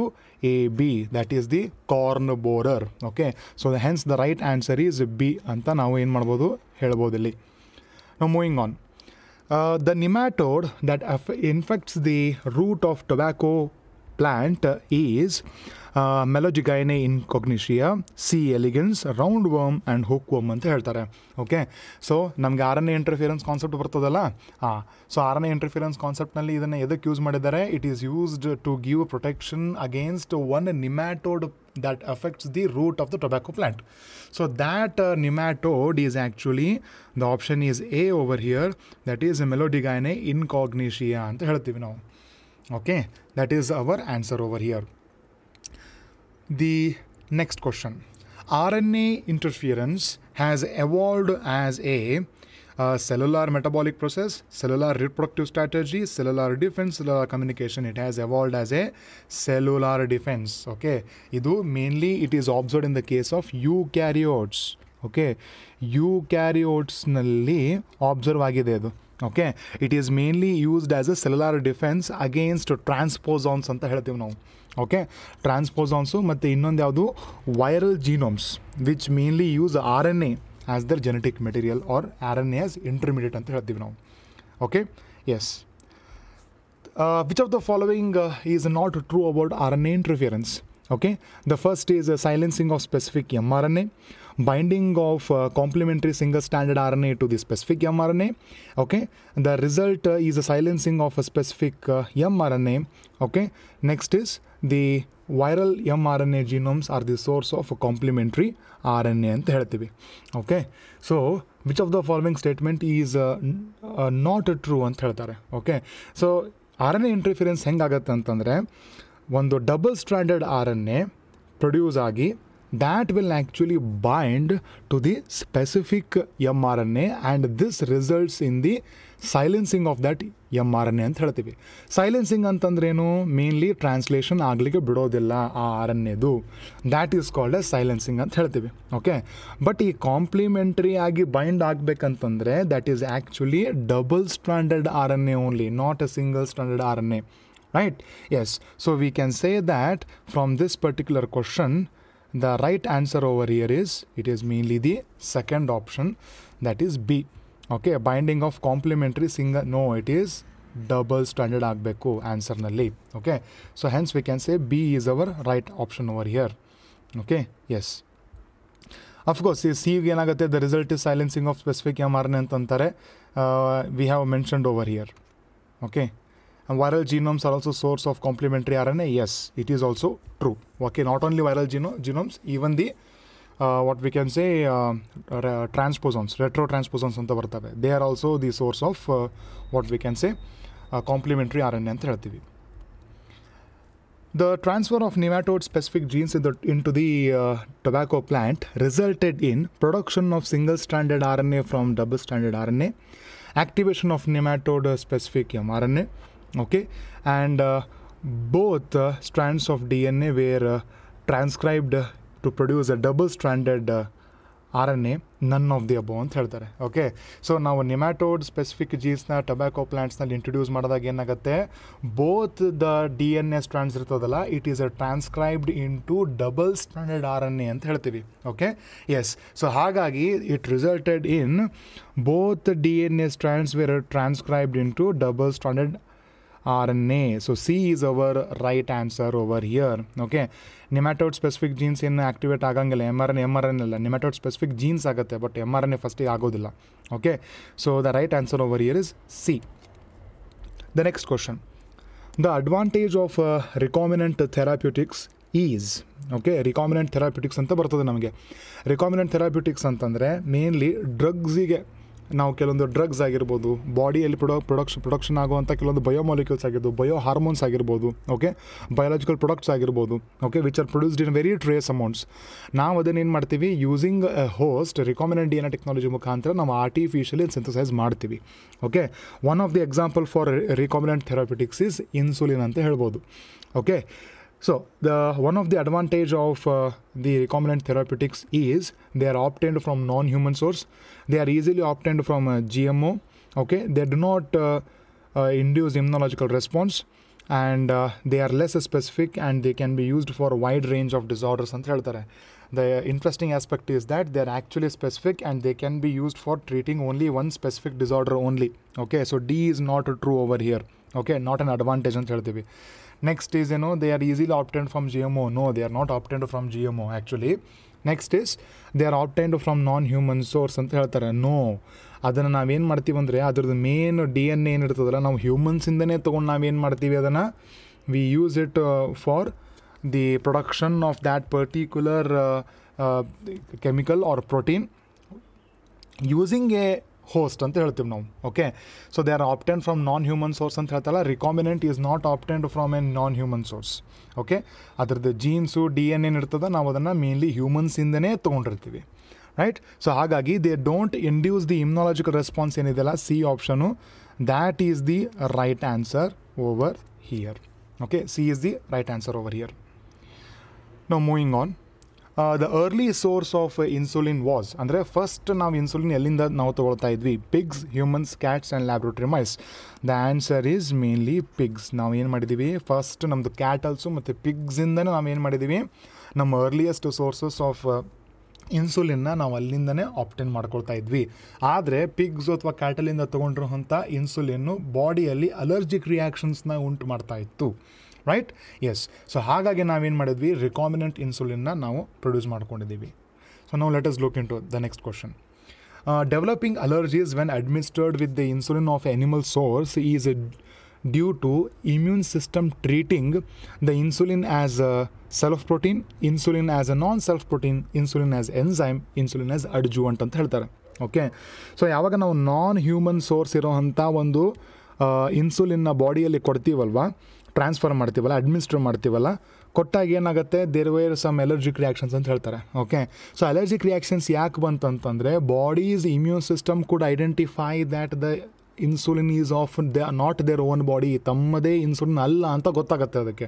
[SPEAKER 1] A B that is the corn borer okay so hence the right answer is B ಅಂತ ನಾವು ಏನು ಮಾಡ್ಬೋದು ಹೇಳ್ಬೋದು ಇಲ್ಲಿ ನಾವು moving on the nematode that uh infects the root of tobacco plant is uh, Meloidogyne incognita C elegance round worm and hook worm ಅಂತ ಹೇಳ್ತಾರೆ okay so ನಮಗೆ ಆರನೇ ಇಂಟರ್ಫಿಯರೆನ್ಸ್ ಕಾನ್ಸೆಪ್ಟ್ ಬರ್ತದಲ್ಲ ಹಾಂ ಸೊ ಆರನೇ ಇಂಟರ್ಫಿಯರೆನ್ಸ್ ಕಾನ್ಸೆಪ್ಟ್ನಲ್ಲಿ ಇದನ್ನು ಎದಕ್ಕೆ ಯೂಸ್ ಮಾಡಿದ್ದಾರೆ it is used to give protection against one nematode that affects the root of the tobacco plant so that nematode is actually the option is A over here that is A Meloidogyne ಅಂತ ಹೇಳ್ತೀವಿ ನಾವು okay that is our answer over here the next question. RNA interference has evolved as a uh, cellular metabolic process, cellular reproductive strategy, cellular defense, cellular communication. It has evolved as a cellular defense. Okay, Idu mainly it is observed in the case of eukaryotes. Okay, eukaryotes ನಲ್ಲಿ observe ಆಗಿದೆ okay it is mainly used as a cellular defence against transposons ಅಂತ ಹೇಳ್ತೀವಿ ನಾವು okay transposons ಮತ್ತು ಇನ್ನೊಂದು ಯಾವುದು viral genomes which mainly use R N A as their genetic material or R N A as intermediate ಅಂತ ಹೇಳ್ತೀವಿ ನಾವು okay yes which of the following is not true about R N A interference okay the first is silencing of specific M R N A binding of uh, complementary single stranded RNA to the specific okay the result result a silencing of silencing specific M R N A okay next is the viral M R N A genomes are the source of complementary R N A ಅಂತ ಹೇಳ್ತೀವಿ okay so which of the following statement is not true ಅಂತ ಹೇಳ್ತಾರೆ okay so R N A interference ಹೆಂಗಾಗತ್ತೆ ಅಂತಂದರೆ ಒಂದು double standard R N A produce ಆಗಿ that will actually bind to the specific mRNA and this results in the silencing of that M R N A ಅಂತ ಹೇಳ್ತೀವಿ silencing ಅಂತಂದ್ರೇನು mainly translation ಆಗಲಿಕ್ಕೆ ಬಿಡೋದಿಲ್ಲ ಆ ಆರ್ ಎನ್ ಎದು that is called a silencing ಅಂತ ಹೇಳ್ತೀವಿ ಓಕೆ ಬಟ್ ಈ ಕಾಂಪ್ಲಿಮೆಂಟ್ರಿ ಆಗಿ ಬೈಂಡ್ ಆಗಬೇಕಂತಂದರೆ that is actually double standard R N A only not a single standard R N A right yes so we can say that from this particular question the right answer over here is it is mainly the second option that is b okay binding of complementary single no it is double stranded agbeko answer nalli okay so hence we can say b is our right option over here okay yes of course see the result is silencing of specific mrna uh, we have mentioned over here okay and viral genomes are also source of complementary RNA. Yes, it is also true. Okay, not only viral geno genomes, even the uh, what we can say uh, transposons, retrotransposons ಅಂತ ಬರ್ತವೆ they are also the source of what we can say complementary complementary RNA. The transfer of nematode specific genes in the, into the uh, tobacco plant resulted in production of single stranded RNA from double stranded RNA, activation of nematode specific mRNA, um, okay and uh, both uh, strands of dna were transcribed to produce a double standard R N A none of the above ಅಂತ ಹೇಳ್ತಾರೆ okay so ನಾವು nematode specific ಜೀನ್ಸ್ನ tobacco ಪ್ಲಾಂಟ್ಸ್ನಲ್ಲಿ introduce ಮಾಡಿದಾಗ ಏನಾಗುತ್ತೆ both the D N A strands ಇರ್ತದಲ್ಲ it is a transcribed into double standard R N A ಅಂತ ಹೇಳ್ತೀವಿ ಓಕೆ ಎಸ್ ಸೊ ಹಾಗಾಗಿ it resulted in both D N A strands were transcribed into double stranded R A so C is our right answer over here okay nematode specific genes ಏನು activate ಆಗಂಗಿಲ್ಲ M R N M R N ಇಲ್ಲ nematode specific genes ಆಗುತ್ತೆ but M R N A ಫಸ್ಟಿಗೆ ಆಗೋದಿಲ್ಲ okay so the right answer over here is C the next question the advantage of recombinant therapeutics is okay recombinant therapeutics ಅಂತ ಬರ್ತದೆ ನಮಗೆ recombinant ಥೆರಾಪ್ಯೂಟಿಕ್ಸ್ ಅಂತಂದರೆ mainly ಡ್ರಗ್ಸಿಗೆ ನಾವು ಕೆಲವೊಂದು drugs ಆಗಿರ್ಬೋದು ಬಾಡಿಯಲ್ಲಿ ಪ್ರೊಡಕ್ ಪ್ರೊಡಕ್ಷ ಪ್ರೊಡಕ್ಷನ್ ಆಗುವಂಥ ಕೆಲವೊಂದು ಬಯೋಮಾಲಿಕ್ಯೂಲ್ಸ್ ಆಗಿರ್ಬೋದು ಬಯೋ ಹಾರ್ಮೋನ್ಸ್ ಆಗಿರ್ಬೋದು ಓಕೆ ಬಯೋಲಾಜಿಕಲ್ ಪ್ರೊಡಕ್ಟ್ಸ್ ಆಗಿರ್ಬೋದು okay which are produced in very trace amounts ನಾವು ಅದನ್ನು ಏನು ಮಾಡ್ತೀವಿ using host recombinant D technology ಮುಖಾಂತರ ನಾವು ಆರ್ಟಿಫಿಷಿಯಲಿ ಸಿಂಥಸೈಸ್ ಮಾಡ್ತೀವಿ okay one of the example for recombinant therapeutics is insulin ಅಂತ ಹೇಳ್ಬೋದು okay So the one of the advantage of uh, the recombinant therapeutics is they are obtained from non-human source. They are easily obtained from uh, GMO. Okay, they do not uh, uh induce immunological response, and uh, they are less specific and they can be used for a wide range of disorders. And the interesting aspect is that they're actually specific and they can be used for treating only one specific disorder only okay so d is not true over here okay not an advantage Next is, you know, they are easily obtained from GMO. No, they are not obtained from GMO actually. Next is they are obtained from non human source ಅಂತ ಹೇಳ್ತಾರೆ no ಅದನ್ನು ನಾವೇನು ಮಾಡ್ತೀವಿ ಅಂದರೆ ಅದ್ರದ್ದು main D N ಏನು ಇರ್ತದಲ್ಲ ನಾವು ಹ್ಯೂಮನ್ಸಿಂದನೇ ತೊಗೊಂಡು ನಾವೇನು ಮಾಡ್ತೀವಿ ಅದನ್ನು we use it for the production of that particular chemical or protein using a host ಅಂತ ಹೇಳ್ತೀವಿ ನಾವು okay so they are obtained from non human source ಅಂತ ಹೇಳ್ತಲ್ಲ recombinant is not obtained from an non human source okay ಅದ್ರದ್ದು genes D N ಏನು ಇರ್ತದೆ ನಾವು ಅದನ್ನು ಮೇನ್ಲಿ ಹ್ಯೂಮನ್ಸಿಂದನೇ ತೊಗೊಂಡಿರ್ತೀವಿ ರೈಟ್ ಸೊ ಹಾಗಾಗಿ they don't induce the immunological response ಏನಿದೆಯಲ್ಲ C option that is the right answer over here okay C is the right answer over here no moving on the early source of insulin was ಅಂದರೆ first ನಾವು insulin ಎಲ್ಲಿಂದ ನಾವು ತೊಗೊಳ್ತಾ ಇದ್ವಿ pigs humans cats and laboratory mice the answer is mainly pigs ನಾವು ಏನು ಮಾಡಿದ್ದೀವಿ first ನಮ್ಮದು ಕ್ಯಾಟಲ್ಸು ಮತ್ತು ಪಿಗ್ಸಿಂದನೇ ನಾವು ಏನು ಮಾಡಿದ್ದೀವಿ ನಮ್ಮ ಅರ್ಲಿಯೆಸ್ಟ್ ಸೋರ್ಸಸ್ ಆಫ್ ಇನ್ಸುಲಿನ್ನ ನಾವು ಅಲ್ಲಿಂದನೇ ಆಪ್ಟೇನ್ ಮಾಡ್ಕೊಳ್ತಾ ಇದ್ವಿ ಆದರೆ ಪಿಗ್ಸ್ ಅಥವಾ ಕ್ಯಾಟಲಿಂದ ತೊಗೊಂಡಿರುವಂಥ ಇನ್ಸುಲಿನ್ನು ಬಾಡಿಯಲ್ಲಿ ಅಲರ್ಜಿಕ್ ರಿಯಾಕ್ಷನ್ಸ್ನ ಉಂಟು ಮಾಡ್ತಾ ಇತ್ತು ರೈಟ್ ಎಸ್ ಸೊ ಹಾಗಾಗಿ ನಾವೇನು ಮಾಡಿದ್ವಿ ರಿಕಾಮಿನೆಂಟ್ ಇನ್ಸುಲಿನ್ನ ನಾವು ಪ್ರೊಡ್ಯೂಸ್ ಮಾಡ್ಕೊಂಡಿದ್ದೀವಿ ಸೊ ನಾವು let us look in to the next question developing allergies when administered with the insulin of animal source is due to immune system treating the insulin as a self protein insulin as a non self protein insulin as enzyme insulin as adjuvant ಅಂತ ಹೇಳ್ತಾರೆ okay so ಯಾವಾಗ ನಾವು ನಾನ್ human source ಇರೋವಂಥ ಒಂದು ಇನ್ಸುಲಿನ್ನ uh, ಬಾಡಿಯಲ್ಲಿ ಕೊಡ್ತೀವಲ್ವಾ transfer ಮಾಡ್ತೀವಲ್ಲ administer ಮಾಡ್ತೀವಲ್ಲ ಕೊಟ್ಟಾಗ ಏನಾಗುತ್ತೆ there were some allergic reactions ಅಂತ ಹೇಳ್ತಾರೆ ಓಕೆ ಸೊ ಅಲರ್ಜಿಕ್ ರಿಯಾಕ್ಷನ್ಸ್ ಯಾಕೆ ಬಂತಂತಂದರೆ ಬಾಡೀಸ್ ಇಮ್ಯೂನ್ ಸಿಸ್ಟಮ್ ಕೂಡ identify that the insulin is of the not their own body ತಮ್ಮದೇ ಇನ್ಸುಲಿನ್ ಅಲ್ಲ ಅಂತ ಗೊತ್ತಾಗುತ್ತೆ ಅದಕ್ಕೆ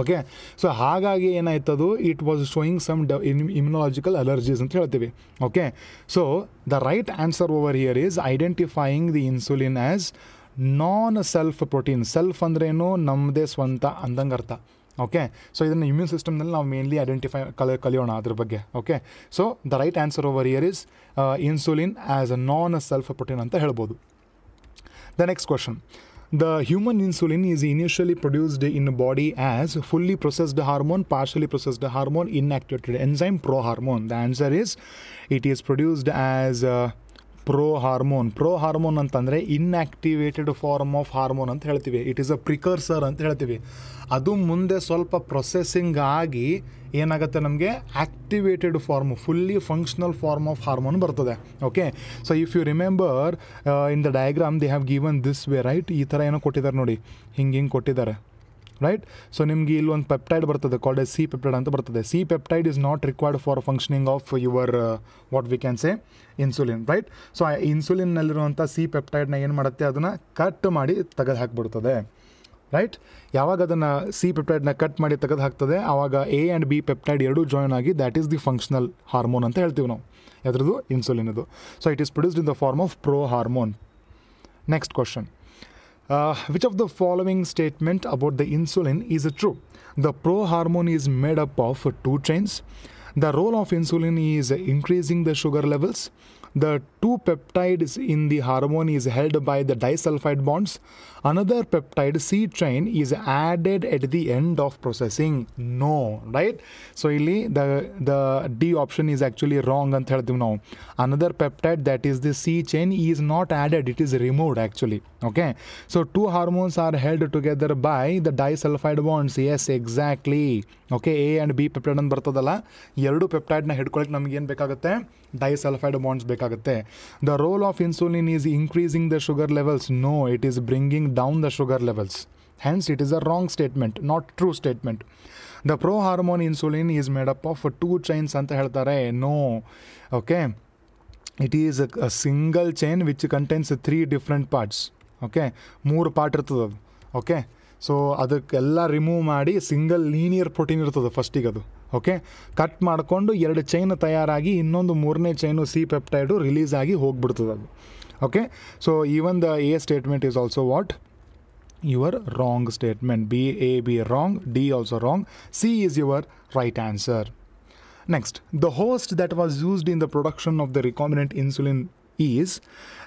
[SPEAKER 1] ಓಕೆ ಸೊ ಹಾಗಾಗಿ ಏನಾಯ್ತದು it was showing some the immunological allergies ಅಂತ ಹೇಳ್ತೀವಿ okay so the right answer over here is identifying the insulin as non self protein self ಅಂದ್ರೇನು ನಮ್ಮದೇ ಸ್ವಂತ ಅಂದಂಗೆ ಅರ್ಥ ಓಕೆ ಸೊ ಇದನ್ನು ಇಮ್ಯೂನ್ ಸಿಸ್ಟಮ್ನಲ್ಲಿ ನಾವು ಮೇನ್ಲಿ ಐಡೆಂಟಿಫೈ ಕಲ ಕಲಿಯೋಣ ಅದ್ರ ಬಗ್ಗೆ okay so the right answer over here is insulin as a non self protein ಅಂತ ಹೇಳ್ಬೋದು the next question the human insulin is initially produced in body as fully processed hormone partially processed hormone inactivated enzyme pro hormone the answer is it is produced as pro hormone pro hormone ಅಂತಂದರೆ inactivated form of hormone ಅಂತ ಹೇಳ್ತೀವಿ it is a precursor ಅಂತ ಹೇಳ್ತೀವಿ ಅದು ಮುಂದೆ ಸ್ವಲ್ಪ processing ಆಗಿ ಏನಾಗುತ್ತೆ ನಮಗೆ activated form fully functional form of hormone ಬರ್ತದೆ okay so if you remember in the diagram they have given this way right ಈ ಥರ ಏನೋ ಕೊಟ್ಟಿದ್ದಾರೆ ನೋಡಿ ಹಿಂಗೆ ಹಿಂಗೆ ಕೊಟ್ಟಿದ್ದಾರೆ ರೈಟ್ ಸೊ ನಿಮಗೆ ಒಂದು ಪೆಪ್ಟೈಡ್ ಬರ್ತದೆ ಕಾಲ್ಡ್ ಸಿ ಪೆಪ್ಟೈಡ್ ಅಂತ ಬರ್ತದೆ C peptide is not required for functioning of your what we can say insulin right so ಆ ಇನ್ಸುಲಿನ್ನಲ್ಲಿರುವಂಥ ಸಿ ಪೆಪ್ಟೈಡ್ನ ಏನು ಮಾಡುತ್ತೆ ಅದನ್ನು ಕಟ್ ಮಾಡಿ ತೆಗೆದು ಹಾಕಿಬಿಡ್ತದೆ ರೈಟ್ ಯಾವಾಗ ಅದನ್ನು ಸಿ ಪೆಪ್ಟೈಡ್ನ ಕಟ್ ಮಾಡಿ ತೆಗೆದು ಹಾಕ್ತದೆ ಆವಾಗ ಎ ಆ್ಯಂಡ್ ಬಿ ಪೆಪ್ಟೈಡ್ ಎರಡು ಜಾಯ್ನ್ ಆಗಿ that is the functional hormone ಅಂತ ಹೇಳ್ತೀವಿ ನಾವು ಯಾವುದ್ರದ್ದು ಇನ್ಸುಲಿನ್ ಅದು so it is produced in the form of pro hormone next question Uh, which of the following statement about the insulin is true? The prohormone is made up of two chains. The role of insulin is increasing the sugar levels. The two peptides in the hormone is held by the disulfide bonds. Another peptide C chain is added at the end of processing. No, right? So the, the D option is actually wrong ಅಂತ ಹೇಳ್ತೀವಿ ನಾವು. Another peptide that is the C chain is not added, it is removed actually. Okay. So two hormones are held together by the disulfide bonds. Yes, exactly. Okay, A and B peptide and peptide na ಪೆಪ್ಟೈಡ್ನ ಹಿಡ್ಕೊಳಕ್ಕೆ ನಮ್ಗೆ ಏನು ಗೊತ್ತಾಗುತ್ತೆ the role of insulin is increasing the sugar levels no it is bringing down the sugar levels hence it is a wrong statement not true statement the pro hormone insulin is made up of two chains ಅಂತ ಹೇಳ್ತಾರೆ no okay it is a single chain which contains three different parts okay ಮೂರು part ಇರ್ತದೆ ಅದು okay so ಅದಕ್ಕೆಲ್ಲ remove ಮಾಡಿ single linear protein ಇರ್ತದೆ ಫಸ್ಟಿಗೆ ಅದು ओके कटू एर चैन तैयार इन चैन सी पेप्टईड रिजी होगीबिड़द okay so even the A statement is also what your wrong statement B A B wrong also राज your right answer next the host that was used in the production of the recombinant insulin is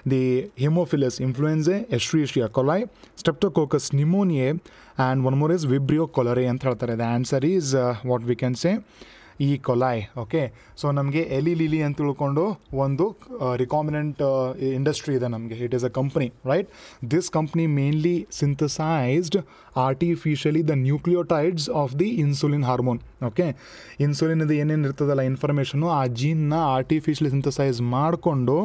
[SPEAKER 1] the Haemophilus influenzae, Escherichia coli, Streptococcus pneumoniae, and one more is Vibrio cholerae. And the answer is uh, what we can say E coli okay so ನಮಗೆ Eli lily ಅಂತ ತಿಳ್ಕೊಂಡು ಒಂದು recombinant industry ಇದೆ ನಮಗೆ it is a company right this company mainly synthesised artificially the nucleotides of the insulin hormone okay insulin ಇದು ಏನೇನು ಇರ್ತದಲ್ಲ information ಆ ಜೀನ್ನ ಆರ್ಟಿಫಿಷಿಯಲಿ ಸಿಂಥಸೈಸ್ ಮಾಡಿಕೊಂಡು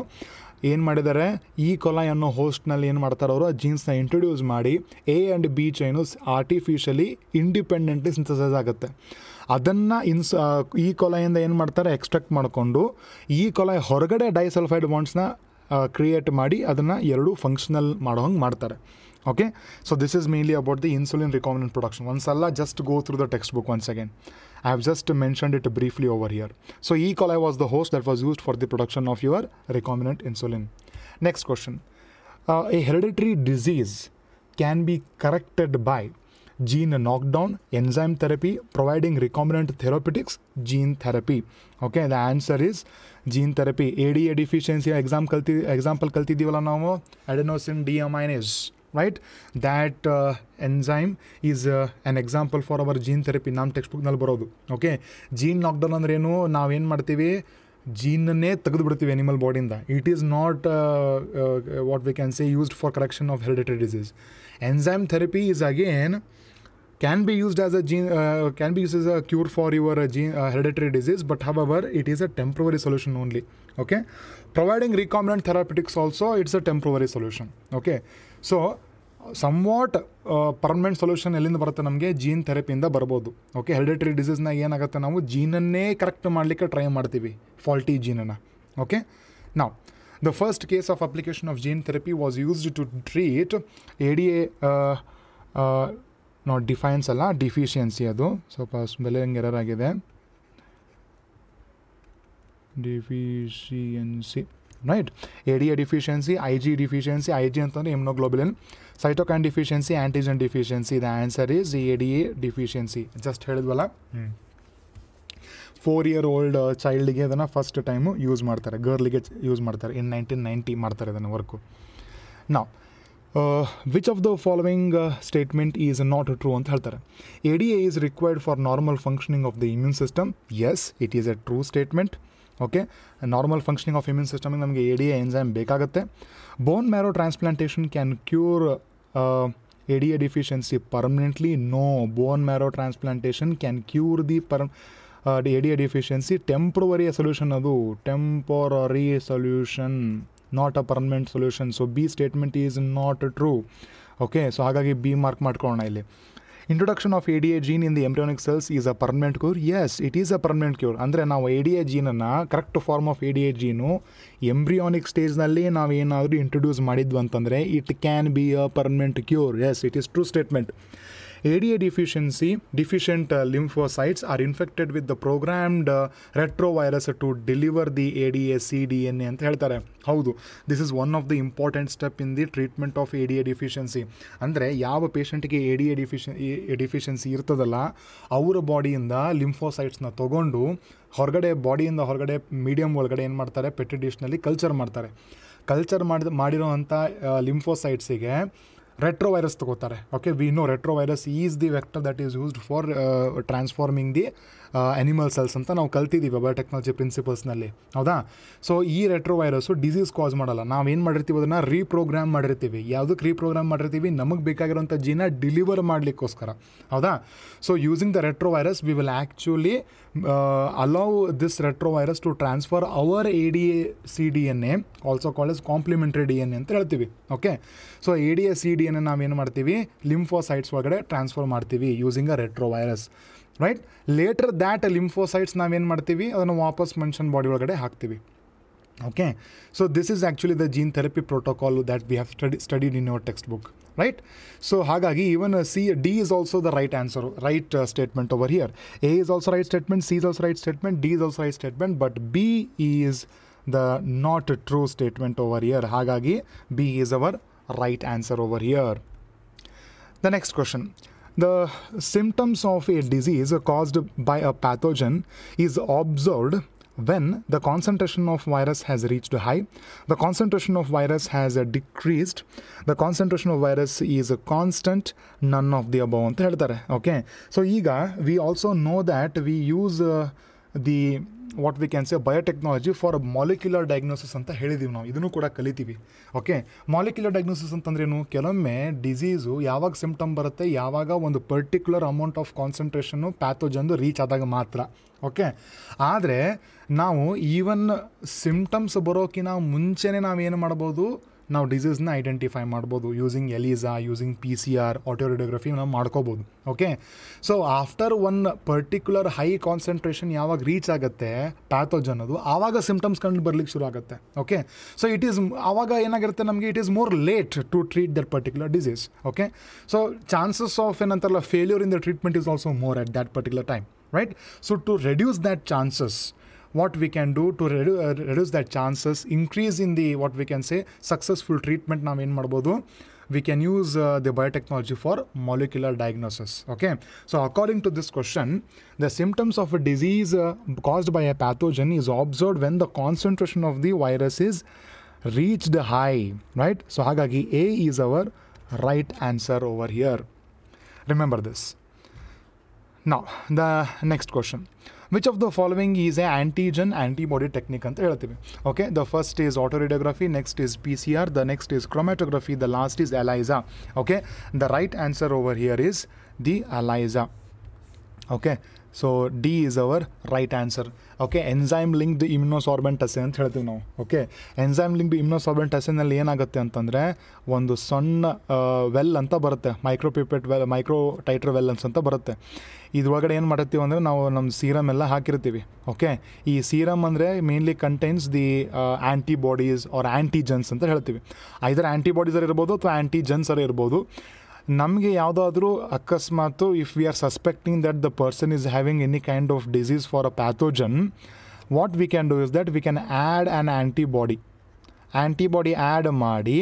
[SPEAKER 1] ಏನು ಮಾಡಿದ್ದಾರೆ ಈ ಕೊಲಾಯ್ ಅನ್ನೋ ಹೋಸ್ಟ್ನಲ್ಲಿ ಏನು ಮಾಡ್ತಾರೆ ಅವರು ಆ ಜೀನ್ಸ್ನ ಇಂಟ್ರೊಡ್ಯೂಸ್ ಮಾಡಿ A and B chain artificially independently synthesise ಆಗುತ್ತೆ ಅದನ್ನು ಇನ್ಸ್ ಈ ಕೊಲೆಯಿಂದ ಏನು ಮಾಡ್ತಾರೆ ಎಕ್ಸ್ಟ್ರಾಕ್ಟ್ ಮಾಡಿಕೊಂಡು ಈ ಕೊಲೆ ಹೊರಗಡೆ ಡೈಸಲ್ಫೈಡ್ ಬಾಂಡ್ಸ್ನ ಕ್ರಿಯೇಟ್ ಮಾಡಿ ಅದನ್ನು ಎರಡೂ ಫಂಕ್ಷನಲ್ ಮಾಡೋ ಹಂಗೆ ಮಾಡ್ತಾರೆ okay so this is mainly about the insulin recombinant production ಒಂದ್ಸಲ just go through the textbook once again I have just mentioned it briefly over here so E coli was the host that was used for the production of your recombinant insulin next question a hereditary disease can be corrected by gene knockdown, enzyme therapy, providing recombinant therapeutics, gene therapy. Okay, the answer is gene therapy. ADA deficiency exam kalti, example kaltidivalla namo adenosine deaminase. Right, that enzyme is an example for our gene therapy. ನಮ್ಮ ಟೆಕ್ಸ್ಟ್ ಬುಕ್ನಲ್ಲಿ ಬರೋದು okay gene lockdown ಅಂದ್ರೇನು ನಾವೇನು ಮಾಡ್ತೀವಿ ಜೀನನ್ನೇ ತೆಗೆದುಬಿಡ್ತೀವಿ animal ಬಾಡಿಯಿಂದ it is not what we can say used for correction of hereditary disease enzyme therapy is again can be used as a gene uh, can be used as a cure for your uh, gene, uh, hereditary disease but however it is a temporary solution only okay providing recombinant therapeutics also it's a temporary solution okay so somewhat permanent somewhat permanent solution ಎಲ್ಲಿಂದ ಬರುತ್ತೆ ನಮಗೆ gene ಥೆರಪಿಯಿಂದ ಬರ್ಬೋದು okay hereditary ಡಿಸೀಸ್ನ ಏನಾಗುತ್ತೆ ನಾವು ಜೀನನ್ನೇ correct ಮಾಡಲಿಕ್ಕೆ try ಮಾಡ್ತೀವಿ Faulty gene. ಓಕೆ ನಾವು the first case of application of gene therapy was used to treat A D A not defines ಅಲ್ಲ ಡಿಫಿಷಿಯನ್ಸಿ ಅದು ಸ್ವಲ್ಪ ಸ್ಪೆಲ್ಲಿಂಗ್ ಎರರ್ ಆಗಿದೆ deficiency right A D A deficiency I G deficiency I G ಅಂತಂದರೆ immunoglobulin cytokine deficiency antigen deficiency the answer is A D A deficiency just ಹೇಳಿದ್ವಲ್ಲ four year old ಚೈಲ್ಡ್ಗೆ ಅದನ್ನು first time use ಮಾಡ್ತಾರೆ ಗರ್ಲಿಗೆ use ಮಾಡ್ತಾರೆ in nineteen ninety ಮಾಡ್ತಾರೆ ಅದನ್ನು work ನಾವು which of the following statement is not true ಅಂತ ಹೇಳ್ತಾರೆ A D A is required for normal functioning of the immune system yes it is a true statement okay normal functioning of immune ಸಿಸ್ಟಮಿಗೆ ನಮಗೆ A D A enzyme ಬೇಕಾಗುತ್ತೆ bone marrow transplantation can cure A D A deficiency permanently no bone marrow transplantation can cure the perm A D A deficiency temporary solution ಅದು temporary solution not a permanent solution so B statement is not true okay so ಹಾಗಾಗಿ B mark ಮಾಡ್ಕೊಳ್ಳೋಣ ಇಲ್ಲಿ introduction of A D A gene in the embryonic cells is a permanent cure yes it is a permanent cure ಅಂದರೆ ನಾವು A D A ಜೀನನ್ನು correct form of A D A gene embryonic ಸ್ಟೇಜ್ನಲ್ಲಿ ನಾವು ಏನಾದರೂ introduce ಮಾಡಿದ್ವು ಅಂತಂದರೆ it can be a permanent cure yes it is true statement ADA deficiency, deficient uh, lymphocytes are infected with the programmed uh, retrovirus to deliver the ADA cDNA ಅಂತ ಹೇಳ್ತಾರೆ ಹೌದು this is one of the important step in the treatment of A D A deficiency ಅಂದರೆ ಯಾವ ಪೇಷಂಟ್ಗೆ A D A deficiency deficiency ಇರ್ತದಲ್ಲ ಅವರ ಬಾಡಿಯಿಂದ ಲಿಂಫೋಸೈಟ್ಸ್ನ ತೊಗೊಂಡು ಹೊರಗಡೆ ಬಾಡಿಯಿಂದ ಹೊರಗಡೆ ಮೀಡಿಯಮ್ ಒಳಗಡೆ ಏನು ಮಾಡ್ತಾರೆ ಪೆಟ್ರಿ ಕಲ್ಚರ್ ಮಾಡ್ತಾರೆ ಕಲ್ಚರ್ ಮಾಡಿದ ಮಾಡಿರೋವಂಥ ಲಿಂಫೋಸೈಟ್ಸಿಗೆ ರೆಟ್ರೋ ವೈರಸ್ ತಗೋತಾರೆ okay we know retrovirus is the vector that is used for transforming the animal cells ಅಂತ ನಾವು ಕಲ್ತಿದ್ದೀವಿ ಬಯೋಟೆಕ್ನಾಲಜಿ ಪ್ರಿನ್ಸಿಪಲ್ಸ್ನಲ್ಲಿ ಹೌದಾ ಸೊ ಈ ರೆಟ್ರೋ ವೈರಸ್ಸು ಡಿಸೀಸ್ ಕಾಸ್ ಮಾಡಲ್ಲ ಏನು ಮಾಡಿರ್ತೀವಿ ಅದನ್ನು ರೀಪ್ರೋಗ್ರಾಮ್ ಮಾಡಿರ್ತೀವಿ ಯಾವುದಕ್ಕೆ ರೀಪ್ರೋಗ್ರಾಮ್ ಮಾಡಿರ್ತೀವಿ ನಮಗೆ ಬೇಕಾಗಿರುವಂಥ ಜೀನ ಡಿಲಿವರ್ ಮಾಡಲಿಕ್ಕೋಸ್ಕರ ಹೌದಾ so using the retrovirus we will actually allow this retrovirus to transfer our A D A C D N A also call is complementary D N A ಅಂತ ಹೇಳ್ತೀವಿ okay so A D A C D N A ನಾವೇನು ಮಾಡ್ತೀವಿ lymphocytes ಒಳಗಡೆ ಟ್ರಾನ್ಸ್ಫರ್ ಮಾಡ್ತೀವಿ using a retrovirus right later that lymphocytes ನಾವೇನು ಮಾಡ್ತೀವಿ ಅದನ್ನು ವಾಪಸ್ ಮೆನ್ಷನ್ ಬಾಡಿ ಒಳಗಡೆ ಹಾಕ್ತೀವಿ okay so this is actually the gene therapy protocol that we have study studied in your textbook right so ಹಾಗಾಗಿ even C D is also the right answer right statement over here A is also right statement C is also right statement D is also right statement but B is the not true statement over here ಹಾಗಾಗಿ B is our right answer over here the next question The symptoms of a disease caused by a pathogen is observed when the concentration of virus has reached high, the concentration of virus has decreased, the concentration of virus is constant, none of the above. Okay, so Iga, we also know that we use uh, the what we can say biotechnology for molecular diagnosis ಅಂತ ಹೇಳಿದೀವಿ ನಾವು ಇದನ್ನು ಕೂಡ ಕಲಿತೀವಿ okay molecular diagnosis ಅಂತಂದ್ರೇನು ಕೆಲವೊಮ್ಮೆ disease ಯಾವಾಗ symptom ಬರುತ್ತೆ ಯಾವಾಗ ಒಂದು ಪರ್ಟಿಕ್ಯುಲರ್ ಅಮೌಂಟ್ ಆಫ್ ಕಾನ್ಸಂಟ್ರೇಷನ್ನು ಪ್ಯಾಥೋಜಂದು ರೀಚ್ ಆದಾಗ ಮಾತ್ರ ಓಕೆ ಆದರೆ ನಾವು ಈವನ್ ಸಿಂಪ್ಟಮ್ಸ್ ಬರೋಕಿನ ಮುಂಚೆನೇ ನಾವೇನು ಮಾಡ್ಬೋದು ನಾವು ಡಿಸೀಸ್ನ ಐಡೆಂಟಿಫೈ ಮಾಡ್ಬೋದು using ELISA using P C R autoradiography ನಾವು ಮಾಡ್ಕೋಬೋದು okay so after one particular high concentration ಯಾವಾಗ ರೀಚ್ ಆಗುತ್ತೆ ಪ್ಯಾಥೋಜನ್ ಅದು ಆವಾಗ ಸಿಂಪ್ಟಮ್ಸ್ ಕಂಡು ಬರ್ಲಿಕ್ಕೆ ಶುರು ಆಗುತ್ತೆ ಓಕೆ ಸೊ ಇಟ್ ಈಸ್ ಆವಾಗ ಏನಾಗಿರುತ್ತೆ ನಮಗೆ it is more late to treat that particular disease okay so chances of ಏನಂತಾರಲ್ಲ failure in the treatment is also more at that particular time right so to reduce that chances what we can do to redu uh, reduce that chances increase in the what we can say successful treatment in ಮಾಡ್ಬೋದು we can use uh, the biotechnology for molecular diagnosis okay so according to this question the symptoms of a disease uh, caused by a pathogen is observed when the concentration of the virus is reached high right so hagagi a is our right answer over here remember this now the next question which of the following is a antigen antibody technique anta helthivi okay the first is autoradiography next is pcr the next is chromatography the last is elisa okay the right answer over here is the elisa okay so D is our right answer okay enzyme linked immunosorbent assay ಅಂತ ಹೇಳ್ತೀವಿ ನಾವು okay enzyme linked immunosorbent ಅಸೆನಲ್ಲಿ ಏನಾಗುತ್ತೆ ಅಂತಂದರೆ ಒಂದು ಸಣ್ಣ well ಅಂತ ಬರುತ್ತೆ micropipette well microtitre ವೆಲ್ಲನ್ಸ್ ಅಂತ ಬರುತ್ತೆ ಇದ್ರೊಳಗಡೆ ಏನು ಮಾಡಿರ್ತೀವಿ ಅಂದರೆ ನಾವು ನಮ್ಮ ಸೀರಮ್ ಎಲ್ಲ ಹಾಕಿರ್ತೀವಿ ಓಕೆ ಈ ಸೀರಮ್ ಅಂದರೆ mainly contains the antibodies or antigens ಅಂತ ಹೇಳ್ತೀವಿ ಐದರ ಆ್ಯಂಟಿಬಾಡೀಸರ್ ಇರ್ಬೋದು ಅಥವಾ ಆ್ಯಂಟಿಜನ್ಸರ್ ಇರ್ಬೋದು ನಮಗೆ ಯಾವುದಾದ್ರೂ ಅಕಸ್ಮಾತು if we are suspecting that the person is having any kind of disease for a pathogen what we can do is that we can add an antibody antibody add ಮಾಡಿ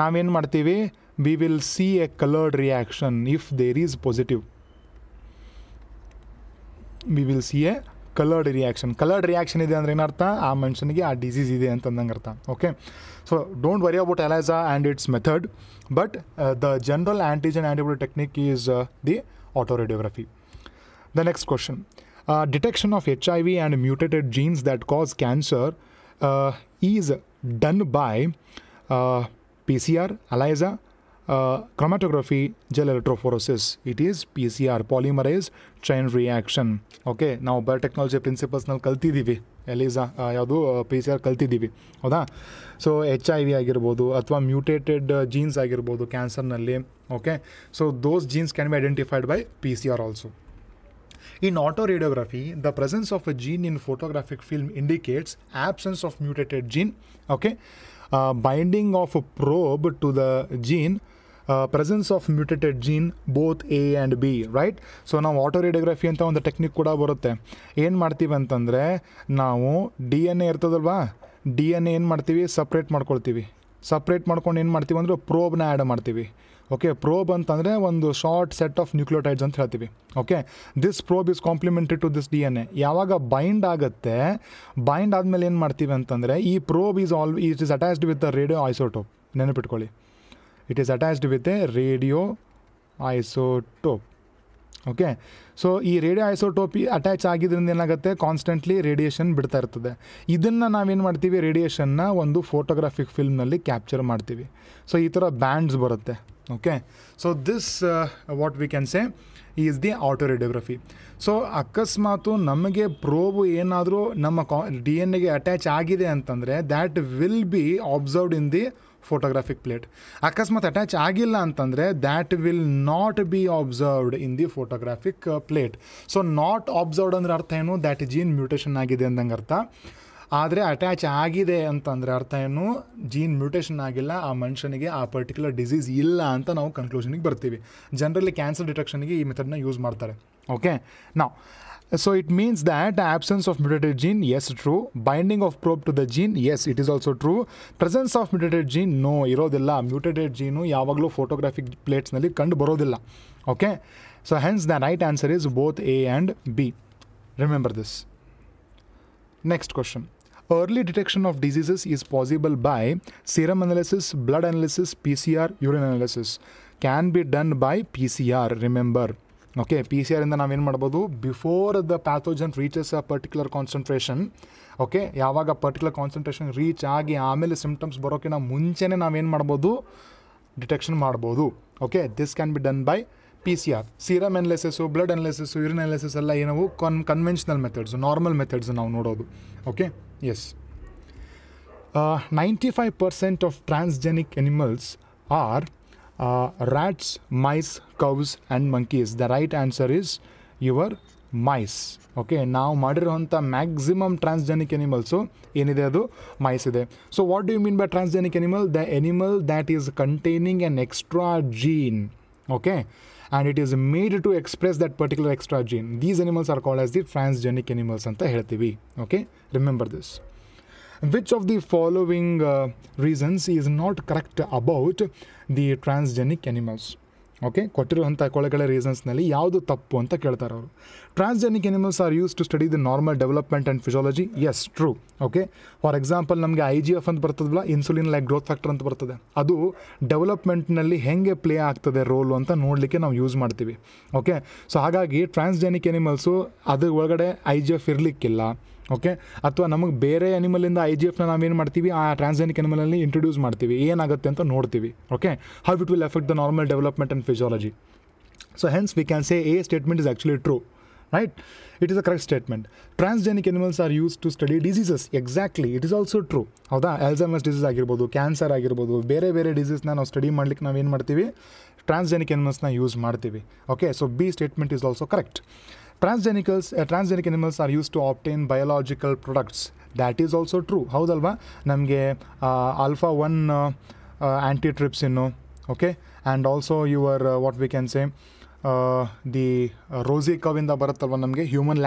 [SPEAKER 1] ನಾವೇನು ಮಾಡ್ತೀವಿ we will see a coloured reaction if there is positive we will see a coloured reaction coloured reaction ಇದೆ ಅಂದರೆ ಏನರ್ಥ ಆ ಮನುಷ್ಯನಿಗೆ ಆ disease ಇದೆ ಅಂತಂದಂಗೆ ಅರ್ಥ okay So don't worry about ELISA and its method, but uh, the general antigen antibody technique is uh, the autoradiography. The next question. Uh, detection of HIV and mutated genes that cause cancer uh, is done by uh, PCR, ELISA, uh, chromatography gel electrophoresis. It is PCR, polymerase chain reaction. Okay, now ನಾವು biotechnology ಪ್ರಿನ್ಸಿಪಲ್ಸ್ನಲ್ಲಿ ಕಲ್ತಿದ್ದೀವಿ ELISA ಯಾವುದು P C R ಕಲ್ತಿದ್ದೀವಿ ಹೌದಾ so hiv I V ಆಗಿರ್ಬೋದು mutated mutated genes ಆಗಿರ್ಬೋದು cancer okay Okay, so those genes can be identified by PCR also. In autoradiography, the presence of a gene in photographic film indicates absence of mutated gene. Okay, uh, binding of a probe to the gene presence uh, of of gene both A and B right so ನಾವು autoradiography ಅಂತ ಒಂದು technique ಕೂಡ ಬರುತ್ತೆ ಏನು ಮಾಡ್ತೀವಿ ಅಂತಂದರೆ ನಾವು D N A ಇರ್ತದಲ್ವಾ ಡಿ ಎನ್ ಎ ಏನು ಮಾಡ್ತೀವಿ ಸಪ್ರೇಟ್ ಮಾಡ್ಕೊಳ್ತೀವಿ ಸಪ್ರೇಟ್ ಮಾಡ್ಕೊಂಡು ಏನು ಮಾಡ್ತೀವಿ ಅಂದರೆ ಪ್ರೋಬ್ನ ಆ್ಯಡ್ ಮಾಡ್ತೀವಿ ಓಕೆ ಪ್ರೋಬ್ ಅಂತಂದರೆ ಒಂದು ಶಾರ್ಟ್ ಸೆಟ್ ಆಫ್ ನ್ಯೂಕ್ಲಿಯೋಟೈಡ್ಸ್ ಅಂತ ಹೇಳ್ತೀವಿ okay this probe is complementary to this D N A ಯಾವಾಗ ಬೈಂಡ್ ಆಗುತ್ತೆ ಬೈಂಡ್ ಆದಮೇಲೆ ಏನು ಮಾಡ್ತೀವಿ ಅಂತಂದರೆ ಈ probe is all it is attached with the radio isotope ನೆನಪಿಟ್ಕೊಳ್ಳಿ it is attached with a radio isotope okay so ಈ radio isotope attach ಆಗಿದ್ದರಿಂದ ಏನಾಗುತ್ತೆ ಕಾನ್ಸ್ಟೆಂಟ್ಲಿ ರೇಡಿಯೇಷನ್ ಬಿಡ್ತಾ ಇರ್ತದೆ ಇದನ್ನು ನಾವೇನು ಮಾಡ್ತೀವಿ ರೇಡಿಯೇಷನ್ನ ಒಂದು ಫೋಟೋಗ್ರಾಫಿಕ್ ಫಿಲ್ಮ್ನಲ್ಲಿ ಕ್ಯಾಪ್ಚರ್ ಮಾಡ್ತೀವಿ ಸೊ ಈ ಥರ ಬ್ಯಾಂಡ್ಸ್ ಬರುತ್ತೆ okay so this what we can say is the autoradiography so ಅಕಸ್ಮಾತು ನಮಗೆ ಪ್ರೋಬು ಏನಾದರೂ ನಮ್ಮ ಕಾ ಡಿ ಎನ್ ಎಗೆ ಅಟ್ಯಾಚ್ ಆಗಿದೆ ಅಂತಂದರೆ that will be observed in the photographic plate ಅಕಸ್ಮಾತ್ ಅಟ್ಯಾಚ್ ಆಗಿಲ್ಲ ಅಂತಂದರೆ that will not be observed in the photographic plate so not observed ಅಂದ್ರೆ ಅರ್ಥ ಏನು ದ್ಯಾಟ್ ಜೀನ್ ಮ್ಯೂಟೇಷನ್ ಆಗಿದೆ ಅಂದಂಗೆ ಅರ್ಥ ಆದರೆ ಅಟ್ಯಾಚ್ ಆಗಿದೆ ಅಂತಂದರೆ ಅರ್ಥ ಏನು ಜೀನ್ ಮ್ಯೂಟೇಷನ್ ಆಗಿಲ್ಲ ಆ ಮನುಷ್ಯನಿಗೆ ಆ ಪರ್ಟಿಕ್ಯುಲರ್ ಡಿಸೀಸ್ ಇಲ್ಲ ಅಂತ ನಾವು ಕನ್ಕ್ಲೂಷನಿಗೆ ಬರ್ತೀವಿ ಜನರಲಿ ಕ್ಯಾನ್ಸರ್ ಡಿಟೆಕ್ಷನ್ಗೆ ಈ ಮೆಥಡ್ನ ಯೂಸ್ ಮಾಡ್ತಾರೆ ಓಕೆ ನಾವು So it means that absence of mutated gene, yes, true. Binding of probe to the gene, yes, it is also true. Presence of mutated gene, no, ಇರೋದಿಲ್ಲ ಮ್ಯೂಟೇಟೆಡ್ yavaglo photographic plates ಪ್ಲೇಟ್ಸ್ನಲ್ಲಿ ಕಂಡು borodilla. okay? So hence the right answer is both A and B. Remember this. Next question: early detection of diseases is possible by serum analysis, blood analysis, PCR, urine analysis. Can be done by PCR, remember. Okay P C ಆರಿಂದ ನಾವೇನು ಮಾಡ್ಬೋದು before the pathogen reaches a particular concentration okay ಯಾವಾಗ particular concentration reach ಆಗಿ ಆಮೇಲೆ symptoms ಬರೋಕ್ಕಿಂತ ಮುಂಚೆನೆ ನಾವೇನು ಮಾಡ್ಬೋದು ಡಿಟೆಕ್ಷನ್ ಮಾಡ್ಬೋದು okay this can be done by P C R serum analysis blood analysis urine analysis ಎಲ್ಲ ಏನವು con conventional methods normal methods ನಾವು ನೋಡೋದು okay yes ninety five percent of transgenic animals are uh, rats, mice, cows and monkeys. The right answer is your mice okay ನಾವು ಮಾಡಿರೋಂಥ maximum transgenic animals ಏನಿದೆ ಅದು mice ಇದೆ so what do you mean by transgenic animal the animal that is containing an extra gene okay and it is made to express that particular extra gene these animals are called as the transgenic animals ಅಂತ ಹೇಳ್ತೀವಿ okay remember this which of the following uh, reasons is not correct about the transgenic animals okay ಕೊಟ್ಟಿರುವಂಥ ಕೊಳಗಳೆ ರೀಸನ್ಸ್ನಲ್ಲಿ ಯಾವುದು ತಪ್ಪು ಅಂತ ಕೇಳ್ತಾರೆ ಅವರು transgenic animals are use to study the normal development and physiology yes true okay for example ನಮಗೆ I G F ಅಂತ ಬರ್ತದಲ್ಲ ಇನ್ಸುಲಿನ್ ಲೈಕ್ ಗ್ರೋತ್ ಫ್ಯಾಕ್ಟರ್ ಅಂತ ಬರ್ತದೆ ಅದು ಡೆವಲಪ್ಮೆಂಟ್ನಲ್ಲಿ ಹೇಗೆ ಪ್ಲೇ ಆಗ್ತದೆ ರೋಲು ಅಂತ ನೋಡಲಿಕ್ಕೆ ನಾವು ಯೂಸ್ ಮಾಡ್ತೀವಿ ಓಕೆ ಸೊ ಹಾಗಾಗಿ ಟ್ರಾನ್ಸ್ಜೆನಿಕ್ ಎನಿಮಲ್ಸು ಅದ್ರ ಒಳಗಡೆ ಐ ಜಿ ಎಫ್ ಇರಲಿಕ್ಕಿಲ್ಲ ಓಕೆ ಅಥವಾ ನಮಗೆ ಬೇರೆ ಅನಿಮಲಿಂದ ಐ ಜಿ ಎಫ್ನ ನಾವೇನು ಮಾಡ್ತೀವಿ ಆ ಟ್ರಾನ್ಸ್ಜೆನಿಕ್ ಅನಿಮಲಲ್ಲಿ ಇಂಟ್ರೊಡ್ಯೂಸ್ ಮಾಡ್ತೀವಿ ಏನಾಗುತ್ತೆ ಅಂತ ನೋಡ್ತೀವಿ okay how it will effect the normal development and physiology so hence we can say a statement is actually true right it is a correct statement transgenic animals are use to study diseases exactly it is also true ಹೌದಾ ಎಲ್ಸಮಸ್ disease ಆಗಿರ್ಬೋದು cancer ಆಗಿರ್ಬೋದು ಬೇರೆ ಬೇರೆ ಡಿಸೀಸ್ನ ನಾವು study ಮಾಡ್ಲಿಕ್ಕೆ ನಾವೇನು ಮಾಡ್ತೀವಿ ಟ್ರಾನ್ಸ್ಜೆನಿಕ್ ಎನಿಮಲ್ಸ್ನ ಯೂಸ್ ಮಾಡ್ತೀವಿ okay so B statement is also correct ಟ್ರಾನ್ಸ್ಜೆನಿಕಲ್ಸ್ transgenic animals are use to obtain biological products that is also true ಹೌದಲ್ವಾ ನಮಗೆ alpha one antitrypsin okay and also your what we can say the Rosie ಕವಿಂದ ಬರುತ್ತಲ್ವ ನಮಗೆ human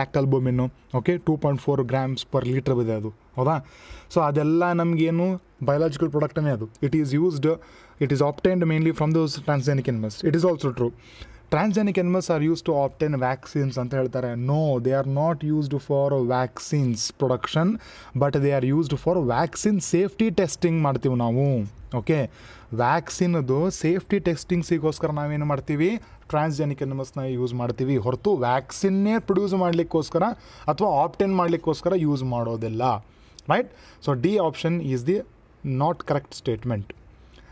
[SPEAKER 1] ಇನ್ನು okay two point four grams per litre ಇದೆ ಅದು ಹೌದಾ ಸೊ ಅದೆಲ್ಲ ನಮಗೇನು ಬಯೋಲಾಜಿಕಲ್ ಪ್ರಾಡಕ್ಟನೇ ಅದು it is used it is obtained mainly from those transgenic animals it is also true transgenic animals are use to obtain vaccines ಅಂತ ಹೇಳ್ತಾರೆ no they are not used for vaccines production but they are used for vaccine safety testing ಮಾಡ್ತೀವಿ ನಾವು okay ವ್ಯಾಕ್ಸಿನ್ದು safety ಟೆಸ್ಟಿಂಗ್ಸಿಗೋಸ್ಕರ ನಾವೇನು ಮಾಡ್ತೀವಿ transgenic ಎನಿಮಲ್ಸ್ನ use ಮಾಡ್ತೀವಿ ಹೊರತು ವ್ಯಾಕ್ಸಿನ್ನೇ produce ಮಾಡಲಿಕ್ಕೋಸ್ಕರ ಅಥವಾ ಆಪ್ಟೆನ್ ಮಾಡಲಿಕ್ಕೋಸ್ಕರ ಯೂಸ್ ಮಾಡೋದಿಲ್ಲ right so D option is the not correct statement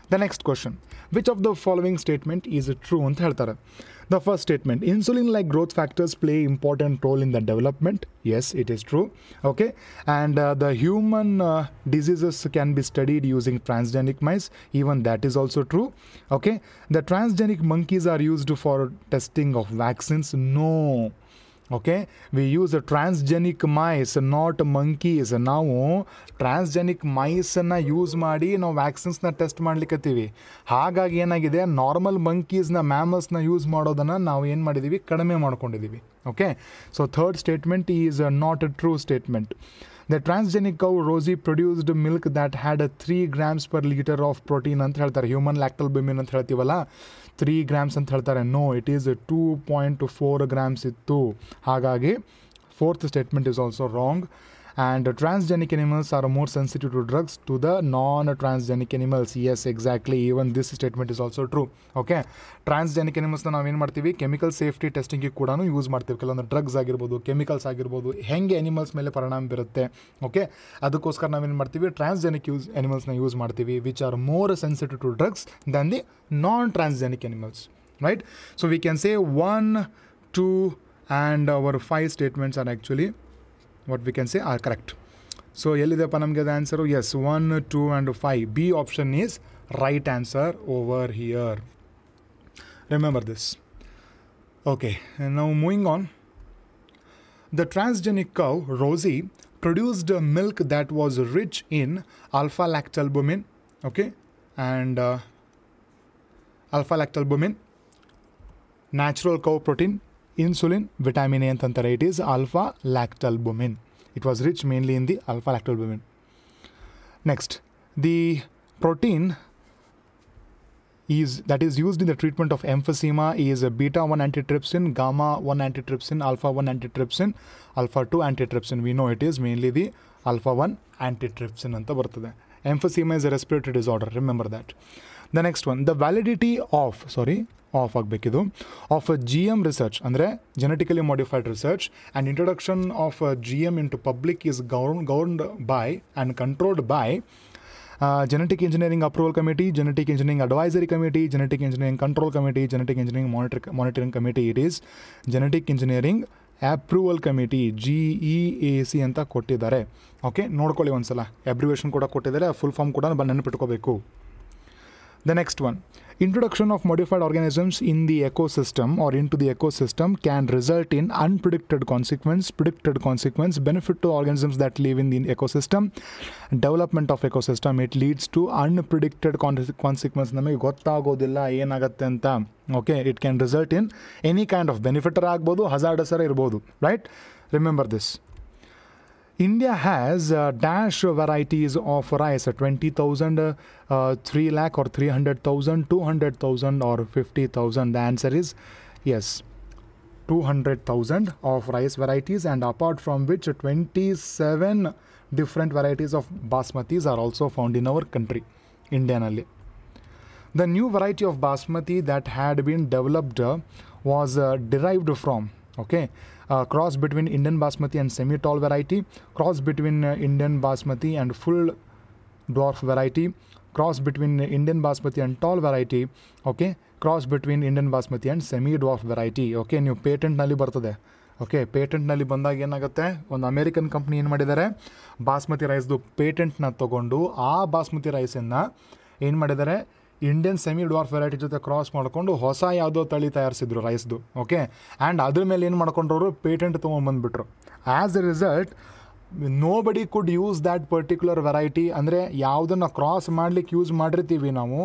[SPEAKER 1] The next question Which of the following statement is true ಅಂತ ಹೇಳ್ತಾರೆ The first statement insulin like growth factors play important role in the development. Yes, it is true. Okay, and uh, the human uh, diseases can be studied using transgenic mice, even that is also true. Okay, the transgenic monkeys are used for testing of vaccines. No, okay we use transgenic mice not monkeys ನಾವು transgenic ಮೈಸನ್ನು use ಮಾಡಿ ನಾವು ವ್ಯಾಕ್ಸಿನ್ಸ್ನ test ಹತ್ತೀವಿ ಹಾಗಾಗಿ ಏನಾಗಿದೆ normal ಮಂಕೀಸ್ನ ಮ್ಯಾಮಲ್ಸ್ನ use ಮಾಡೋದನ್ನು ನಾವು ಏನು ಮಾಡಿದ್ದೀವಿ ಕಡಿಮೆ ಮಾಡ್ಕೊಂಡಿದ್ದೀವಿ okay so third statement is not a true statement the transgenic cow Rosie produced milk that had a three grams per litre of protein ಅಂತ ಹೇಳ್ತಾರೆ ಹ್ಯೂಮನ್ ಲ್ಯಾಕ್ಟಲ್ ಬಿಮಿನ್ ಅಂತ ಹೇಳ್ತೀವಲ್ಲ ತ್ರೀ ಗ್ರಾಮ್ಸ್ ಅಂತ ಹೇಳ್ತಾರೆ no it is two point four grams ಇತ್ತು ಹಾಗಾಗಿ fourth statement is also wrong and transgenic animals are more sensitive to drugs to the non-transgenic animals yes exactly even this statement is also true okay transgenic animals chemical safety testing use drugs chemicals henge animals okay transgenic animals use which are more sensitive to drugs than the non-transgenic animals right so we can say one two and our five statements are actually what we can say are correct. So, the answer yes, 1, 2, and 5. B option is right answer over here. Remember this. Okay, and now moving on. The transgenic cow, Rosie, produced milk that was rich in alpha lactalbumin, okay, and uh, alpha lactalbumin, natural cow protein, insulin, vitamin A, and tantra. It is alpha lactalbumin. It was rich mainly in the alpha lactalbumin. Next, the protein is that is used in the treatment of emphysema is a beta 1 antitrypsin, gamma 1 antitrypsin, alpha 1 antitrypsin, alpha 2 antitrypsin. We know it is mainly the alpha 1 antitrypsin anta Emphysema is a respiratory disorder, remember that. The next one, the validity of, sorry, of ಆಗಬೇಕಿದು of G M research ಅಂದರೆ genetically modified research and introduction of G M into public is govern governed by and controlled by genetic engineering approval committee genetic engineering advisory committee genetic engineering control committee genetic engineering monitor monitoring committee it is genetic engineering approval committee G E A C ಅಂತ ಕೊಟ್ಟಿದ್ದಾರೆ okay ನೋಡ್ಕೊಳ್ಳಿ ಒಂದು ಸಲ abbreviation ಕೂಡ ಕೊಟ್ಟಿದ್ದಾರೆ full form ಕೂಡ ನೆನಪಿಟ್ಕೋಬೇಕು the next one Introduction of modified organisms in the ecosystem or into the ecosystem can result in unpredicted consequence, predicted consequence, benefit to organisms that live in the ecosystem, development of ecosystem. It leads to unpredicted consequence. ನಮಗೆ ಗೊತ್ತಾಗೋದಿಲ್ಲ ಏನಾಗುತ್ತೆ ಅಂತ okay it can result in any kind of ಬೆನಿಫಿಟರ್ ಆಗ್ಬೋದು ಹಜಾರ್ಡಸರ India has uh, dash varieties of rice uh, 20,000, uh, 3 lakh or 300,000, 200,000 or 50,000. The answer is yes. 200,000 of rice varieties and apart from which 27 different varieties of basmatis are also found in our country, Indianally. The new variety of basmati that had been developed uh, was uh, derived from, okay, cross between Indian basmati and semi tall variety cross between Indian basmati and full dwarf variety cross between Indian basmati and tall variety okay cross between Indian basmati and semi dwarf variety okay ನೀವು ಪೇಟೆಂಟ್ನಲ್ಲಿ ಬರ್ತದೆ okay ಪೇಟೆಂಟ್ನಲ್ಲಿ ಬಂದಾಗ ಏನಾಗುತ್ತೆ ಒಂದು American company ಏನು ಮಾಡಿದ್ದಾರೆ ಬಾಸ್ಮತಿ ರೈಸ್ದು ಪೇಟೆಂಟ್ನ ತೊಗೊಂಡು ಆ ಬಾಸ್ಮತಿ ರೈಸನ್ನು ಏನು ಮಾಡಿದ್ದಾರೆ ಇಂಡಿಯನ್ ಸೆಮಿ ಡ್ವಾರ್ಫ್ ವೆರೈಟಿ ಜೊತೆ ಕ್ರಾಸ್ ಮಾಡಿಕೊಂಡು ಹೊಸ ಯಾವುದೋ ತಳಿ ತಯಾರಿಸಿದ್ರು ರೈಸ್ದು ಓಕೆ ಆ್ಯಂಡ್ ಅದ್ರ ಮೇಲೆ ಏನು ಮಾಡ್ಕೊಂಡ್ರವರು ಪೇಟೆಂಟ್ ತೊಗೊಂಬಂದ್ಬಿಟ್ರು as a result nobody could use that particular variety ಅಂದರೆ ಯಾವುದನ್ನು ಕ್ರಾಸ್ ಮಾಡ್ಲಿಕ್ಕೆ ಯೂಸ್ ಮಾಡಿರ್ತೀವಿ ನಾವು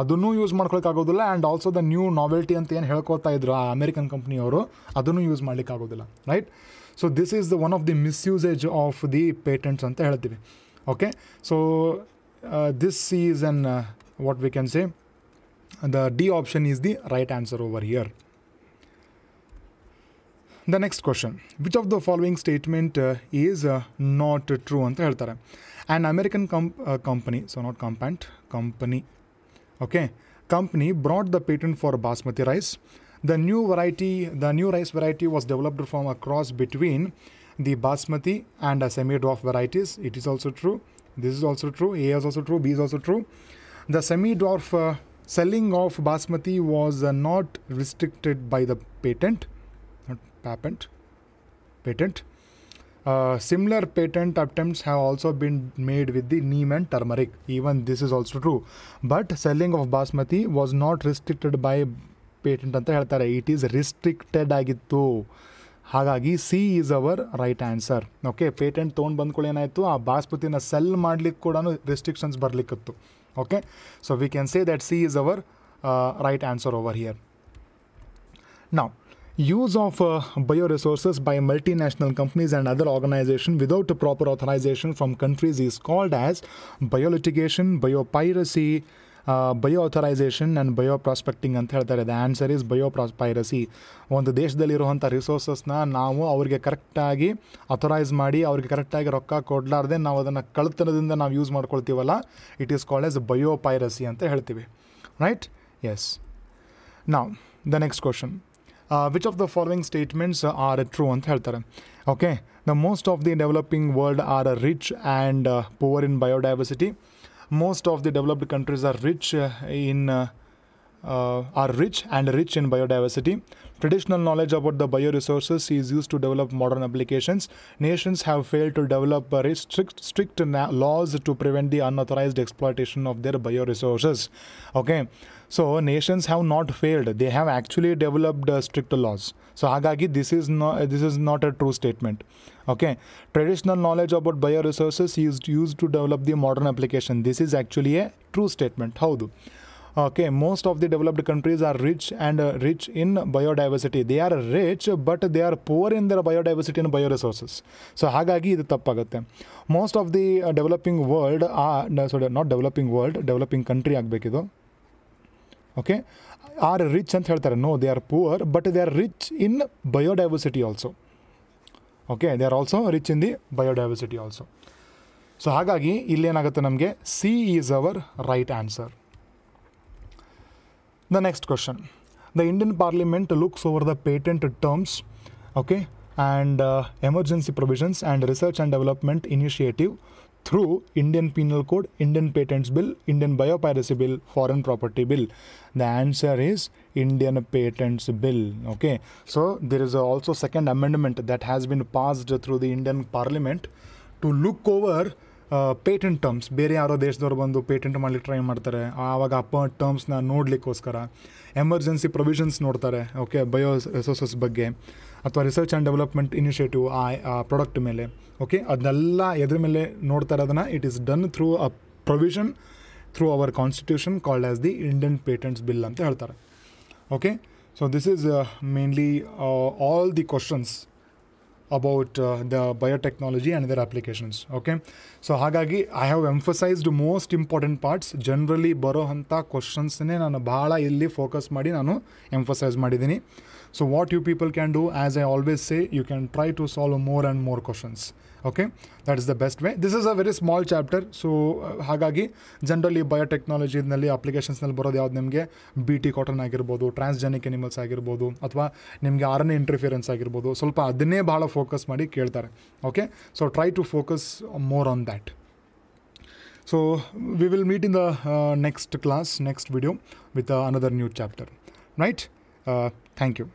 [SPEAKER 1] ಅದನ್ನೂ ಯೂಸ್ ಮಾಡ್ಕೊಳಕ್ಕಾಗೋದಿಲ್ಲ and also the new novelty ಅಂತ ಏನು ಹೇಳ್ಕೊತಾ ಇದ್ರು ಆ ಅಮೆರಿಕನ್ ಕಂಪ್ನಿಯವರು ಅದನ್ನು ಯೂಸ್ ಆಗೋದಿಲ್ಲ right so this is one of the misusage of the patents ಅಂತ ಹೇಳ್ತೀವಿ okay so this is an what we can say the d option is the right answer over here the next question which of the following statement uh, is uh, not true ಅಂತ ಹೇಳ್ತಾರೆ an american comp uh, company so not compound company okay company brought the patent for basmati rice the new variety the new rice variety was developed from a cross between the basmati and a semi dwarf varieties it is also true this is also true a is also true b is also true the semi-dwarf uh, selling of basmati was uh, not restricted by the patent, not patent, patent. Uh, similar patent attempts have also been made with the neem and turmeric. Even this is also true. But selling of basmati was not restricted by patent ಅಂತ ಹೇಳ್ತಾರೆ it is restricted ಆಗಿತ್ತು ಹಾಗಾಗಿ C is our right answer okay patent ತೊಗೊಂಡು ಬಂದ್ಕೊಳ್ಳಿ ಏನಾಯಿತು ಆ ಬಾಸ್ಮತಿನ sell ಮಾಡ್ಲಿಕ್ಕೆ ಕೂಡ ರೆಸ್ಟ್ರಿಕ್ಷನ್ಸ್ ಬರಲಿಕ್ಕಿತ್ತು okay so we can say that c is our uh, right answer over here now use of uh, bioresources by multinational companies and other organizations without proper authorization from countries is called as biolitigation biopiracy bio authorisation and bio prospecting ಅಂತ ಹೇಳ್ತಾರೆ the answer is bio pros piracy ಒಂದು ದೇಶದಲ್ಲಿರುವಂಥ ರಿಸೋರ್ಸಸ್ನ ನಾವು ಅವರಿಗೆ ಕರೆಕ್ಟಾಗಿ authorise ಮಾಡಿ ಅವ್ರಿಗೆ ಕರೆಕ್ಟಾಗಿ ರೊಕ್ಕ ಕೊಡಲಾರ್ದೆ ನಾವು ಅದನ್ನು ಕಳ್ತನದಿಂದ ನಾವು ಯೂಸ್ ಮಾಡ್ಕೊಳ್ತೀವಲ್ಲ it is called as bio piracy ಅಂತ ಹೇಳ್ತೀವಿ ರೈಟ್ ಎಸ್ ನಾವು the next question which of the following statements are true ಅಂತ ಹೇಳ್ತಾರೆ okay the most of the developing world are rich and poor in biodiversity most of the developed countries are rich uh, in uh, uh, are rich and rich in biodiversity. Traditional knowledge about the bioresources is used to develop modern applications. Nations have failed to develop strict, strict laws to prevent the unauthorized exploitation of their bioresources. Okay, so nations have not failed, they have actually developed uh, strict laws. So ಹಾಗಾಗಿ this is ನಾ this is not a true statement okay traditional knowledge about bio resources is use to develop the modern application this is actually a true statement ಹೌದು okay most of the developed countries are rich and rich in biodiversity they are rich but they are poor in their biodiversity in bio resources so ಹಾಗಾಗಿ ಇದು ತಪ್ಪಾಗುತ್ತೆ most of the developing world ಆ ಸಾರಿ not developing world developing country ಆಗಬೇಕಿದು okay are rich ಅಂತ ಹೇಳ್ತಾರೆ no they are poor but they are rich in biodiversity also okay they are also rich in the biodiversity also so ಹಾಗಾಗಿ ಇಲ್ಲೇನಾಗುತ್ತೆ ನಮಗೆ C is our right answer the next question the Indian parliament looks over the patent terms okay and emergency provisions and research and development initiative through Indian Penal Code, Indian Patents Bill, Indian Biopiracy Bill, Foreign Property Bill? The answer is Indian Patents Bill. Okay, so there is also second amendment that has been passed through the Indian Parliament to look over patent patent terms ಬೇರೆ ಯಾರೋ ದೇಶದವ್ರು ಬಂದು patent ಮಾಡಲಿಕ್ಕೆ try ಮಾಡ್ತಾರೆ ಆವಾಗ ಅಪ್ಪ ಟರ್ಮ್ಸ್ನ ನೋಡಲಿಕ್ಕೋಸ್ಕರ Emergency ಪ್ರೊವಿಷನ್ಸ್ ನೋಡ್ತಾರೆ Okay, Bio ರಿಸೋರ್ಸಸ್ ಬಗ್ಗೆ ಅಥವಾ ರಿಸರ್ಚ್ ಆ್ಯಂಡ್ ಡೆವಲಪ್ಮೆಂಟ್ ಇನಿಷಿಯೇಟಿವ್ ಆ ಪ್ರಾಡಕ್ಟ್ ಮೇಲೆ ಓಕೆ ಅದನ್ನೆಲ್ಲ ಎದ್ರ ಮೇಲೆ ನೋಡ್ತಾ ಇರೋದನ್ನು it is done through a provision through our constitution called as the Indian patents bill ಅಂತ ಹೇಳ್ತಾರೆ okay so this is mainly all the questions about the biotechnology and their applications okay so ಹಾಗಾಗಿ I have emphasised most important parts generally ಬರೋ ಅಂಥ ಕ್ವಶನ್ಸ್ನೇ ನಾನು ಭಾಳ ಇಲ್ಲಿ focus ಮಾಡಿ ನಾನು ಎಂಫಸೈಸ್ ಮಾಡಿದ್ದೀನಿ So what you people can do, as I always say, you can try to solve more and more questions. Okay, that is the best way. This is a very small chapter. So, uh, hagagi, generally biotechnology nalli applications nalli borod yavad nimge BT cotton agir bodu, transgenic animals agir bodu, atwa nimge RNA interference agir bodu. So, lpa adinne bhala focus madi keldar. Okay, so try to focus more on that. So, we will meet in the uh, next class, next video with uh, another new chapter. Right? Uh, thank you.